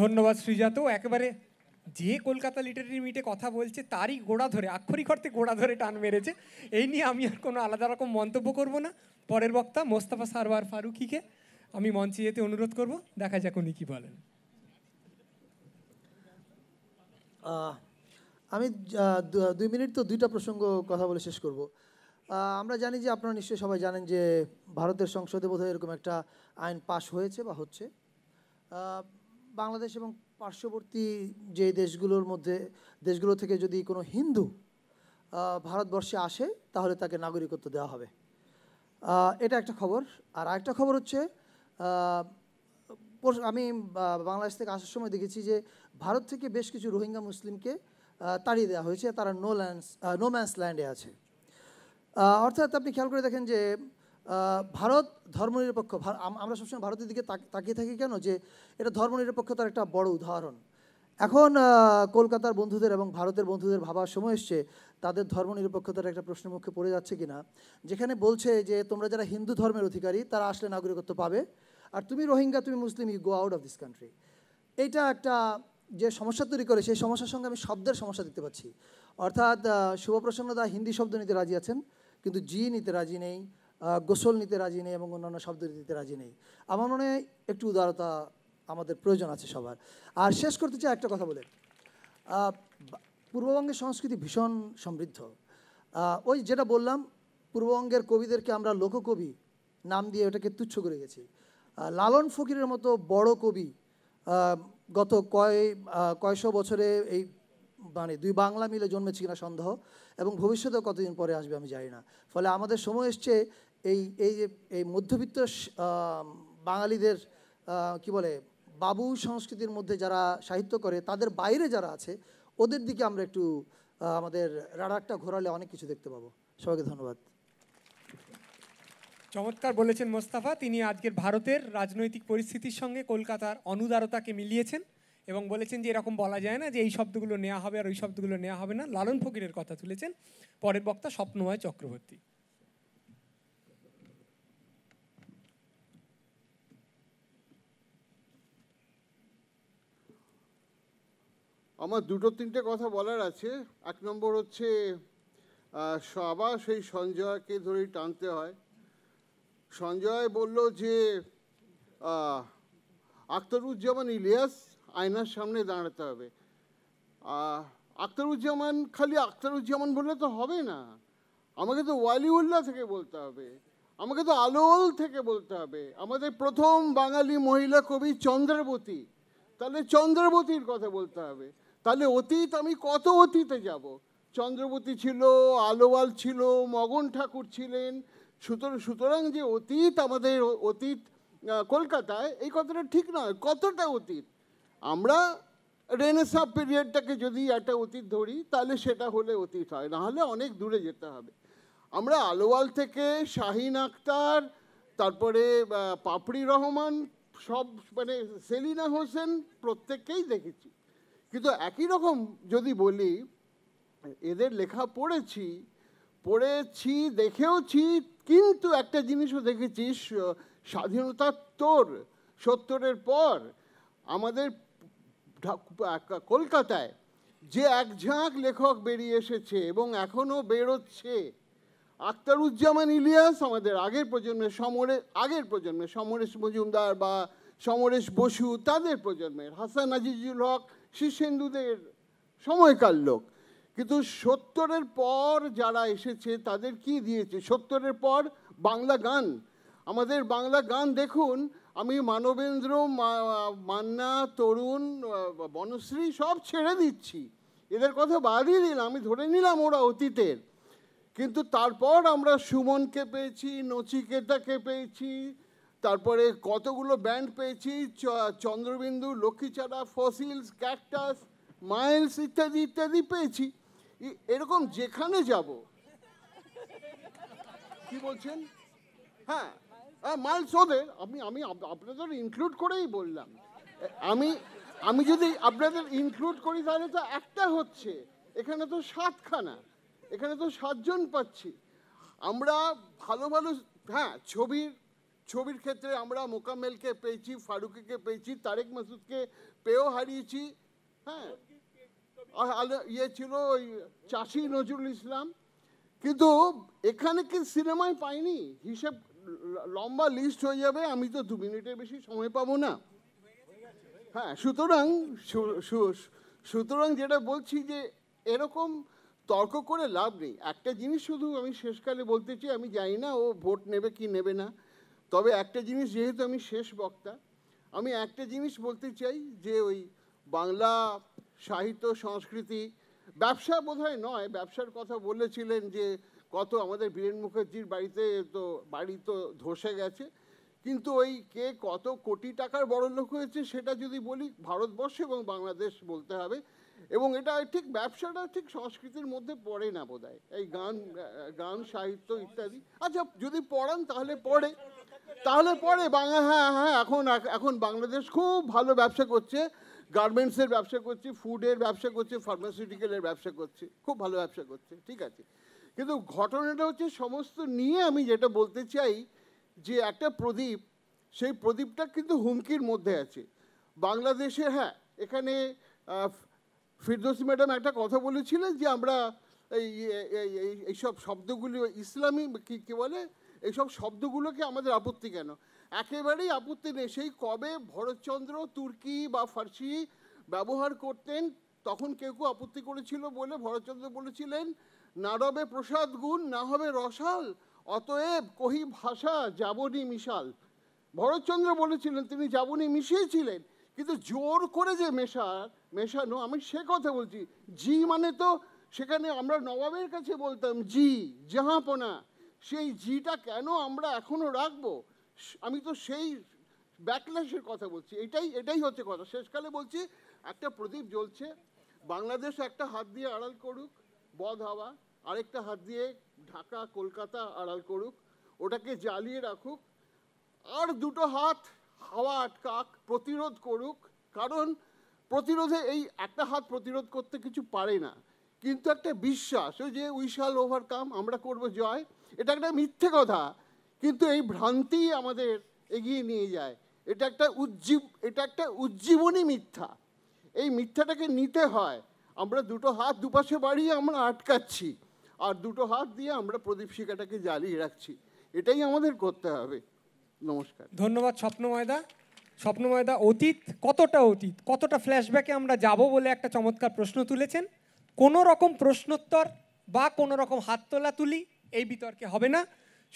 ধন্যবাদ সৃজাত একেবারে যে কলকাতা লিটারেরি মিটে কথা বলছে তারই গোড়া ধরে আক্ষরিক অর্থে গোড়া ধরে টান মেরেছে এই নিয়ে আমি আর কোনো আলাদা রকম মন্তব্য করব না পরের বক্তা মোস্তাফা সারওয়ার ফারুকিকে আমি মঞ্চে যেতে অনুরোধ করব দেখা যাক উনি কী বলেন আমি দুই মিনিট তো দুইটা প্রসঙ্গ কথা বলে শেষ করব আমরা জানি যে আপনারা নিশ্চয়ই সবাই জানেন যে ভারতের সংসদে বোধহয় এরকম একটা আইন পাশ হয়েছে বা হচ্ছে বাংলাদেশ এবং পার্শ্ববর্তী যে দেশগুলোর মধ্যে দেশগুলো থেকে যদি কোনো হিন্দু ভারতবর্ষে আসে তাহলে তাকে নাগরিকত্ব দেওয়া হবে এটা একটা খবর আর আরেকটা খবর হচ্ছে আমি বাংলাদেশ থেকে আসার সময় দেখেছি যে ভারত থেকে বেশ কিছু রোহিঙ্গা মুসলিমকে তাড়িয়ে দেওয়া হয়েছে তারা নো ল্যান্ডস নো ম্যান্স ল্যান্ডে আছে অর্থাৎ আপনি খেয়াল করে দেখেন যে ভারত ধর্মনিরপেক্ষ আমরা সবসময় ভারতের দিকে তাকিয়ে থাকি কেন যে এটা ধর্মনিরপেক্ষতার একটা বড় উদাহরণ এখন কলকাতার বন্ধুদের এবং ভারতের বন্ধুদের ভাবার সময় এসছে তাদের ধর্মনিরপেক্ষতার একটা প্রশ্নের মুখে পড়ে যাচ্ছে কিনা যেখানে বলছে যে তোমরা যারা হিন্দু ধর্মের অধিকারী তারা আসলে নাগরিকত্ব পাবে আর তুমি রোহিঙ্গা তুমি মুসলিম you go out of this country এটা একটা যে সমস্যা তৈরি করে সেই সমস্যার সঙ্গে আমি শব্দের সমস্যা দেখতে পাচ্ছি অর্থাৎ শুভপ্রসন্ন দা হিন্দি শব্দ নিতে রাজি আছেন কিন্তু জি নিতে রাজি নেই গোসল নিতে রাজি নেই এবং অন্যান্য শব্দ নিতে রাজি নেই আমার মনে হয় একটু উদারতা আমাদের প্রয়োজন আছে সবার আর শেষ করতে চাই একটা কথা বলে পূর্ববঙ্গের সংস্কৃতি ভীষণ সমৃদ্ধ ওই যেটা বললাম পূর্ববঙ্গের কবিদেরকে আমরা লোককবি নাম দিয়ে ওটাকে তুচ্ছ করে গেছি লালন ফকিরের মতো বড় কবি গত কয় কয়শো বছরে এই মানে দুই বাংলা মিলে জন্মেছে কিনা সন্দেহ এবং ভবিষ্যতে কতদিন পরে আসবে আমি জানি না ফলে আমাদের সময় এসছে এই এই যে এই মধ্যবিত্ত বাঙালিদের কি বলে বাবু সংস্কৃতির মধ্যে যারা সাহিত্য করে তাদের বাইরে যারা আছে ওদের দিকে আমরা একটু আমাদের রাডারটা ঘোরালে অনেক কিছু দেখতে পাবো সবাইকে ধন্যবাদ চমৎকার বলেছেন মোস্তাফা তিনি আজকের ভারতের রাজনৈতিক পরিস্থিতির সঙ্গে কলকাতার অনুদারতাকে মিলিয়েছেন এবং বলেছেন যে এরকম বলা যায় না যে এই শব্দগুলো নেওয়া হবে আর ওই শব্দগুলো নেওয়া হবে না লালন ফকিরের কথা তুলেছেন পরের বক্তা স্বপ্নময় চক্রবর্তী আমার দুটো তিনটে কথা বলার আছে এক নম্বর হচ্ছে সবা সেই সঞ্জয়কে ধরেই টানতে হয় সঞ্জয় বলল যে আখতারুজ্জামান ইলিয়াস আয়নার সামনে দাঁড়াতে হবে আখতারুজ্জামান খালি আখতারুজ্জামান বললে তো হবে না আমাকে তো ওয়ালিউল্লাহ থেকে বলতে হবে আমাকে তো আলোল থেকে বলতে হবে আমাদের প্রথম বাঙালি মহিলা কবি চন্দ্রবতী তাহলে চন্দ্রবতীর কথা বলতে হবে তাহলে অতীত আমি কত অতীতে যাব চন্দ্রবতী ছিল আলোয়াল ছিল মগন ঠাকুর ছিলেন সুতরাং সুতরাং যে অতীত আমাদের অতীত কলকাতায় এই কথাটা ঠিক নয় কতটা অতীত আমরা রেনেসাপ পিরিয়ডটাকে যদি একটা অতীত ধরি তাহলে সেটা হলে অতীত হয় নাহলে অনেক দূরে যেতে হবে আমরা আলোয়াল থেকে শাহিন আক্তার তারপরে পাপড়ি রহমান সব মানে সেলিনা হোসেন প্রত্যেককেই দেখেছি কিন্তু একই রকম যদি বলি এদের লেখা পড়েছি পড়েছি দেখেওছি কিন্তু একটা জিনিসও দেখেছি স্বাধীনতার তোর সত্তরের পর আমাদের কলকাতায় যে একঝাঁক লেখক বেরিয়ে এসেছে এবং এখনও বেরোচ্ছে আখতারুজ্জামান ইলিয়াস আমাদের আগের প্রজন্মের সমরে আগের প্রজন্মের সমরেশ মজুমদার বা সমরেশ বসু তাদের প্রজন্মের হাসান আজিজুল হক শীর্ষেন্দুদের সময়কার লোক কিন্তু সত্তরের পর যারা এসেছে তাদের কি দিয়েছে সত্তরের পর বাংলা গান আমাদের বাংলা গান দেখুন আমি মানবেন্দ্র মান্না তরুণ বনশ্রী সব ছেড়ে দিচ্ছি এদের কথা বাদই দিলাম আমি ধরে নিলাম ওরা অতীতের কিন্তু তারপর আমরা সুমনকে পেয়েছি নচিকেতাকে পেয়েছি তারপরে কতগুলো ব্যান্ড পেয়েছি চন্দ্রবিন্দু লক্ষ্মীচারা ফসিলস ক্যাকটাস মাইলস ইত্যাদি ইত্যাদি পেয়েছি এরকম যেখানে যাব কি বলছেন হ্যাঁ হ্যাঁ মাল সোদের আমি আমি আপনাদের ইনক্লুড করেই বললাম আমি আমি যদি আপনাদের ইনক্লুড করি তাহলে তো একটা হচ্ছে এখানে তো সাতখানা এখানে তো সাতজন পাচ্ছি আমরা ভালো ভালো হ্যাঁ ছবির ছবির ক্ষেত্রে আমরা মোকামেলকে পেয়েছি ফারুকিকে পেয়েছি তারেক মাসুদকে পেয়েও হারিয়েছি হ্যাঁ ইয়ে ছিল ওই চাষি নজরুল ইসলাম কিন্তু এখানে কি সিনেমায় পাইনি হিসেব লম্বা লিস্ট হয়ে যাবে আমি তো দু মিনিটের বেশি সময় পাবো না হ্যাঁ সুতরাং সুতরাং যেটা বলছি যে এরকম তর্ক করে লাভ নেই একটা জিনিস শুধু আমি শেষকালে বলতে চাই আমি জানি না ও ভোট নেবে কি নেবে না তবে একটা জিনিস যেহেতু আমি শেষ বক্তা আমি একটা জিনিস বলতে চাই যে ওই বাংলা সাহিত্য সংস্কৃতি ব্যবসা বোধ নয় ব্যবসার কথা বলেছিলেন যে কত আমাদের বীরেন মুখার্জির বাড়িতে তো বাড়ি তো ধসে গেছে কিন্তু ওই কে কত কোটি টাকার বড় লোক হয়েছে সেটা যদি বলি ভারতবর্ষ এবং বাংলাদেশ বলতে হবে এবং এটা ঠিক ব্যবসাটা ঠিক সংস্কৃতির মধ্যে পড়ে না বোধ এই গান গান সাহিত্য ইত্যাদি আচ্ছা যদি পড়ান তাহলে পড়ে তাহলে পড়ে বাংলা হ্যাঁ হ্যাঁ এখন এখন বাংলাদেশ খুব ভালো ব্যবসা করছে গার্মেন্টসের ব্যবসা করছে ফুডের ব্যবসা করছে ফার্মাসিউটিক্যালের ব্যবসা করছে খুব ভালো ব্যবসা করছে ঠিক আছে কিন্তু ঘটনাটা হচ্ছে সমস্ত নিয়ে আমি যেটা বলতে চাই যে একটা প্রদীপ সেই প্রদীপটা কিন্তু হুমকির মধ্যে আছে বাংলাদেশে হ্যাঁ এখানে ফিরদোসি ম্যাডাম একটা কথা বলেছিলেন যে আমরা এই এইসব শব্দগুলি ইসলামী কী কী বলে এইসব শব্দগুলোকে আমাদের আপত্তি কেন একেবারেই আপত্তি নেই সেই কবে ভরতচন্দ্র তুর্কি বা ফার্সি ব্যবহার করতেন তখন কেউ কেউ আপত্তি করেছিল বলে ভরতচন্দ্র বলেছিলেন নাড়বে প্রসাদ গুণ না হবে রসাল অতএব কহি ভাষা যাবনি মিশাল ভরতচন্দ্র বলেছিলেন তিনি যাবনি মিশিয়েছিলেন কিন্তু জোর করে যে মেশা মেশানো আমি সে কথা বলছি জি মানে তো সেখানে আমরা নবাবের কাছে বলতাম জি জাহাপনা সেই জিটা কেন আমরা এখনও রাখবো আমি তো সেই ব্যাকলাসের কথা বলছি এটাই এটাই হচ্ছে কথা শেষকালে বলছি একটা প্রদীপ জ্বলছে বাংলাদেশ একটা হাত দিয়ে আড়াল করুক বদ হাওয়া আরেকটা হাত দিয়ে ঢাকা কলকাতা আড়াল করুক ওটাকে জ্বালিয়ে রাখুক আর দুটো হাত হাওয়া আটকাক প্রতিরোধ করুক কারণ প্রতিরোধে এই একটা হাত প্রতিরোধ করতে কিছু পারে না কিন্তু একটা বিশ্বাস ওই যে উই শ্যাল ওভারকাম আমরা করব জয় এটা একটা মিথ্যে কথা কিন্তু এই ভ্রান্তি আমাদের এগিয়ে নিয়ে যায় এটা একটা উজ্জীব এটা একটা উজ্জীবনী মিথ্যা এই মিথ্যাটাকে নিতে হয় আমরা দুটো হাত দুপাশে বাড়িয়ে আমরা আটকাচ্ছি আর দুটো হাত দিয়ে আমরা প্রদীপ শিখাটাকে জ্বালিয়ে রাখছি এটাই আমাদের করতে হবে নমস্কার ধন্যবাদ স্বপ্ন ময়দা স্বপ্ন ময়দা অতীত কতটা অতীত কতটা ফ্ল্যাশব্যাকে আমরা যাব বলে একটা চমৎকার প্রশ্ন তুলেছেন কোনো রকম প্রশ্নোত্তর বা কোনো রকম হাত তোলা তুলি এই বিতর্কে হবে না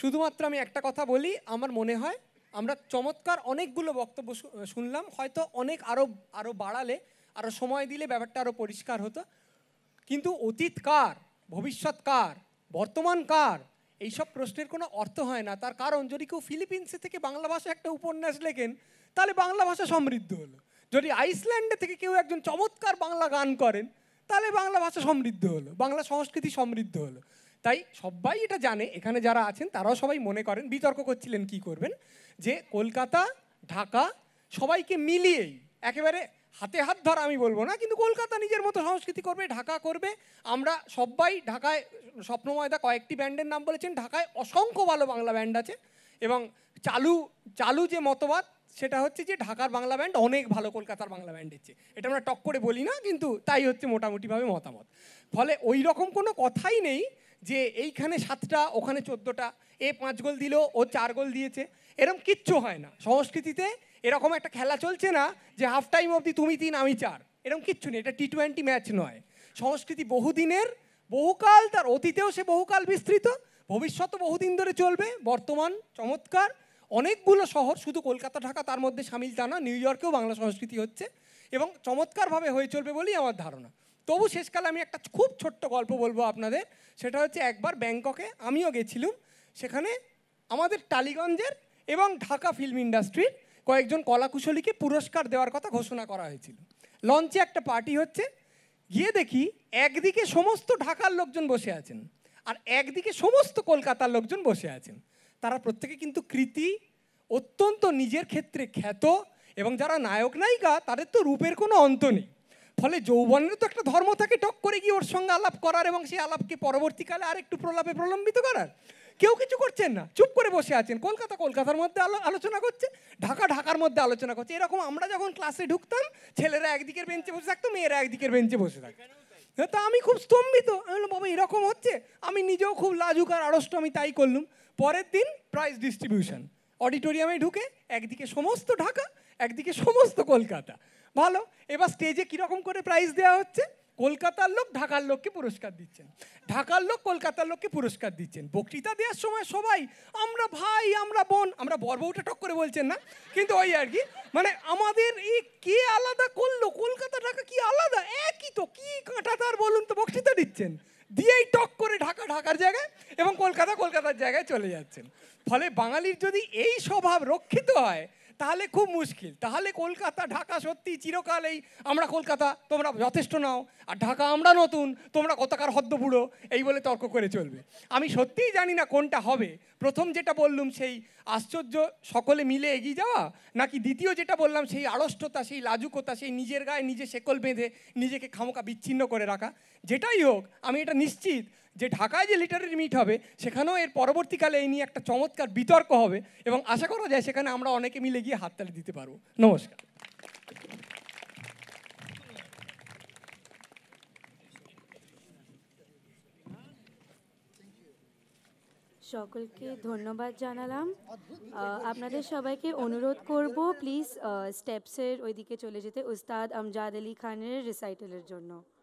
শুধুমাত্র আমি একটা কথা বলি আমার মনে হয় আমরা চমৎকার অনেকগুলো বক্তব্য শুনলাম হয়তো অনেক আরও আরও বাড়ালে আরও সময় দিলে ব্যাপারটা আরও পরিষ্কার হতো কিন্তু অতীত কার ভবিষ্যৎ কার বর্তমান কার এইসব প্রশ্নের কোনো অর্থ হয় না তার কারণ যদি কেউ ফিলিপিন্সে থেকে বাংলা ভাষা একটা উপন্যাস লেখেন তাহলে বাংলা ভাষা সমৃদ্ধ হলো যদি আইসল্যান্ডে থেকে কেউ একজন চমৎকার বাংলা গান করেন তাহলে বাংলা ভাষা সমৃদ্ধ হলো বাংলা সংস্কৃতি সমৃদ্ধ হলো তাই সবাই এটা জানে এখানে যারা আছেন তারাও সবাই মনে করেন বিতর্ক করছিলেন কি করবেন যে কলকাতা ঢাকা সবাইকে মিলিয়েই একেবারে হাতে হাত ধরা আমি বলবো না কিন্তু কলকাতা নিজের মতো সংস্কৃতি করবে ঢাকা করবে আমরা সবাই ঢাকায় স্বপ্নময়দা কয়েকটি ব্যান্ডের নাম বলেছেন ঢাকায় অসংখ্য ভালো বাংলা ব্যান্ড আছে এবং চালু চালু যে মতবাদ সেটা হচ্ছে যে ঢাকার বাংলা ব্যান্ড অনেক ভালো কলকাতার বাংলা ব্যান্ডের চেয়ে এটা আমরা টক করে বলি না কিন্তু তাই হচ্ছে মোটামুটিভাবে মতামত ফলে ওই রকম কোনো কথাই নেই যে এইখানে সাতটা ওখানে চোদ্দোটা এ পাঁচ গোল দিল ও চার গোল দিয়েছে এরম কিচ্ছু হয় না সংস্কৃতিতে এরকম একটা খেলা চলছে না যে হাফ টাইম অবধি তুমি তিন আমি চার এরকম কিচ্ছু নেই এটা টি টোয়েন্টি ম্যাচ নয় সংস্কৃতি বহুদিনের বহুকাল তার অতীতেও সে বহুকাল বিস্তৃত ভবিষ্যত বহুদিন ধরে চলবে বর্তমান চমৎকার অনেকগুলো শহর শুধু কলকাতা ঢাকা তার মধ্যে সামিল তা না নিউ ইয়র্কেও বাংলা সংস্কৃতি হচ্ছে এবং চমৎকারভাবে হয়ে চলবে বলেই আমার ধারণা তবু শেষকালে আমি একটা খুব ছোট্ট গল্প বলবো আপনাদের সেটা হচ্ছে একবার ব্যাংককে আমিও গেছিলাম সেখানে আমাদের টালিগঞ্জের এবং ঢাকা ফিল্ম ইন্ডাস্ট্রির কয়েকজন কলাকুশলীকে পুরস্কার দেওয়ার কথা ঘোষণা করা হয়েছিল লঞ্চে একটা পার্টি হচ্ছে গিয়ে দেখি একদিকে সমস্ত ঢাকার লোকজন বসে আছেন আর একদিকে সমস্ত কলকাতার লোকজন বসে আছেন তারা প্রত্যেকে কিন্তু কৃতি অত্যন্ত নিজের ক্ষেত্রে খ্যাত এবং যারা নায়ক নায়িকা তাদের তো রূপের কোনো অন্ত নেই ফলে যৌবনের তো একটা ধর্ম থাকে টক করে গিয়ে ওর সঙ্গে আলাপ করার এবং সেই আলাপকে পরবর্তীকালে আর একটু প্রলাপে প্রলম্বিত করার কেউ কিছু করছেন না চুপ করে বসে আছেন কলকাতা কলকাতার মধ্যে আলোচনা করছে ঢাকা ঢাকার মধ্যে আলোচনা করছে এরকম আমরা যখন ক্লাসে ঢুকতাম ছেলেরা একদিকের বেঞ্চে বসে থাকতো মেয়েরা একদিকের বেঞ্চে বসে থাকতো তা আমি খুব স্তম্ভিত আমি বললাম বাবা এরকম হচ্ছে আমি নিজেও খুব লাজুক আর আড়ষ্ট আমি তাই করলুম পরের দিন প্রাইজ ডিস্ট্রিবিউশন অডিটোরিয়ামে ঢুকে একদিকে সমস্ত ঢাকা একদিকে সমস্ত কলকাতা ভালো এবার স্টেজে কীরকম করে প্রাইজ দেওয়া হচ্ছে কলকাতার লোক ঢাকার লোককে পুরস্কার দিচ্ছেন ঢাকার লোক কলকাতার লোককে পুরস্কার দিচ্ছেন বক্তৃতা দেওয়ার সময় সবাই আমরা ভাই আমরা বোন আমরা বউটা টক করে বলছেন না কিন্তু ওই আর কি মানে আমাদের এই কে আলাদা করলো কলকাতা ঢাকা কি আলাদা একই তো কি কাঁটা তার বলুন তো বক্তৃতা দিচ্ছেন দিয়েই টক করে ঢাকা ঢাকার জায়গায় এবং কলকাতা কলকাতার জায়গায় চলে যাচ্ছেন ফলে বাঙালির যদি এই স্বভাব রক্ষিত হয় তাহলে খুব মুশকিল তাহলে কলকাতা ঢাকা সত্যি চিরকাল এই আমরা কলকাতা তোমরা যথেষ্ট নাও আর ঢাকা আমরা নতুন তোমরা হদ্দ বুড়ো এই বলে তর্ক করে চলবে আমি সত্যিই জানি না কোনটা হবে প্রথম যেটা বললুম সেই আশ্চর্য সকলে মিলে এগিয়ে যাওয়া নাকি দ্বিতীয় যেটা বললাম সেই আড়ষ্টতা সেই লাজুকতা সেই নিজের গায়ে নিজে শেকল বেঁধে নিজেকে খামোকা বিচ্ছিন্ন করে রাখা যেটাই হোক আমি এটা নিশ্চিত যে ঢাকায় যে লিটারেরি মিট হবে সেখানেও এর পরবর্তীকালে এই নিয়ে একটা চমৎকার বিতর্ক হবে এবং আশা করা যায় সেখানে আমরা অনেকে মিলে গিয়ে হাততালি দিতে পারবো নমস্কার সকলকে ধন্যবাদ জানালাম আপনাদের সবাইকে অনুরোধ করব প্লিজ স্টেপসের ওইদিকে চলে যেতে উস্তাদ আমজাদ আলী খানের রিসাইটেলের জন্য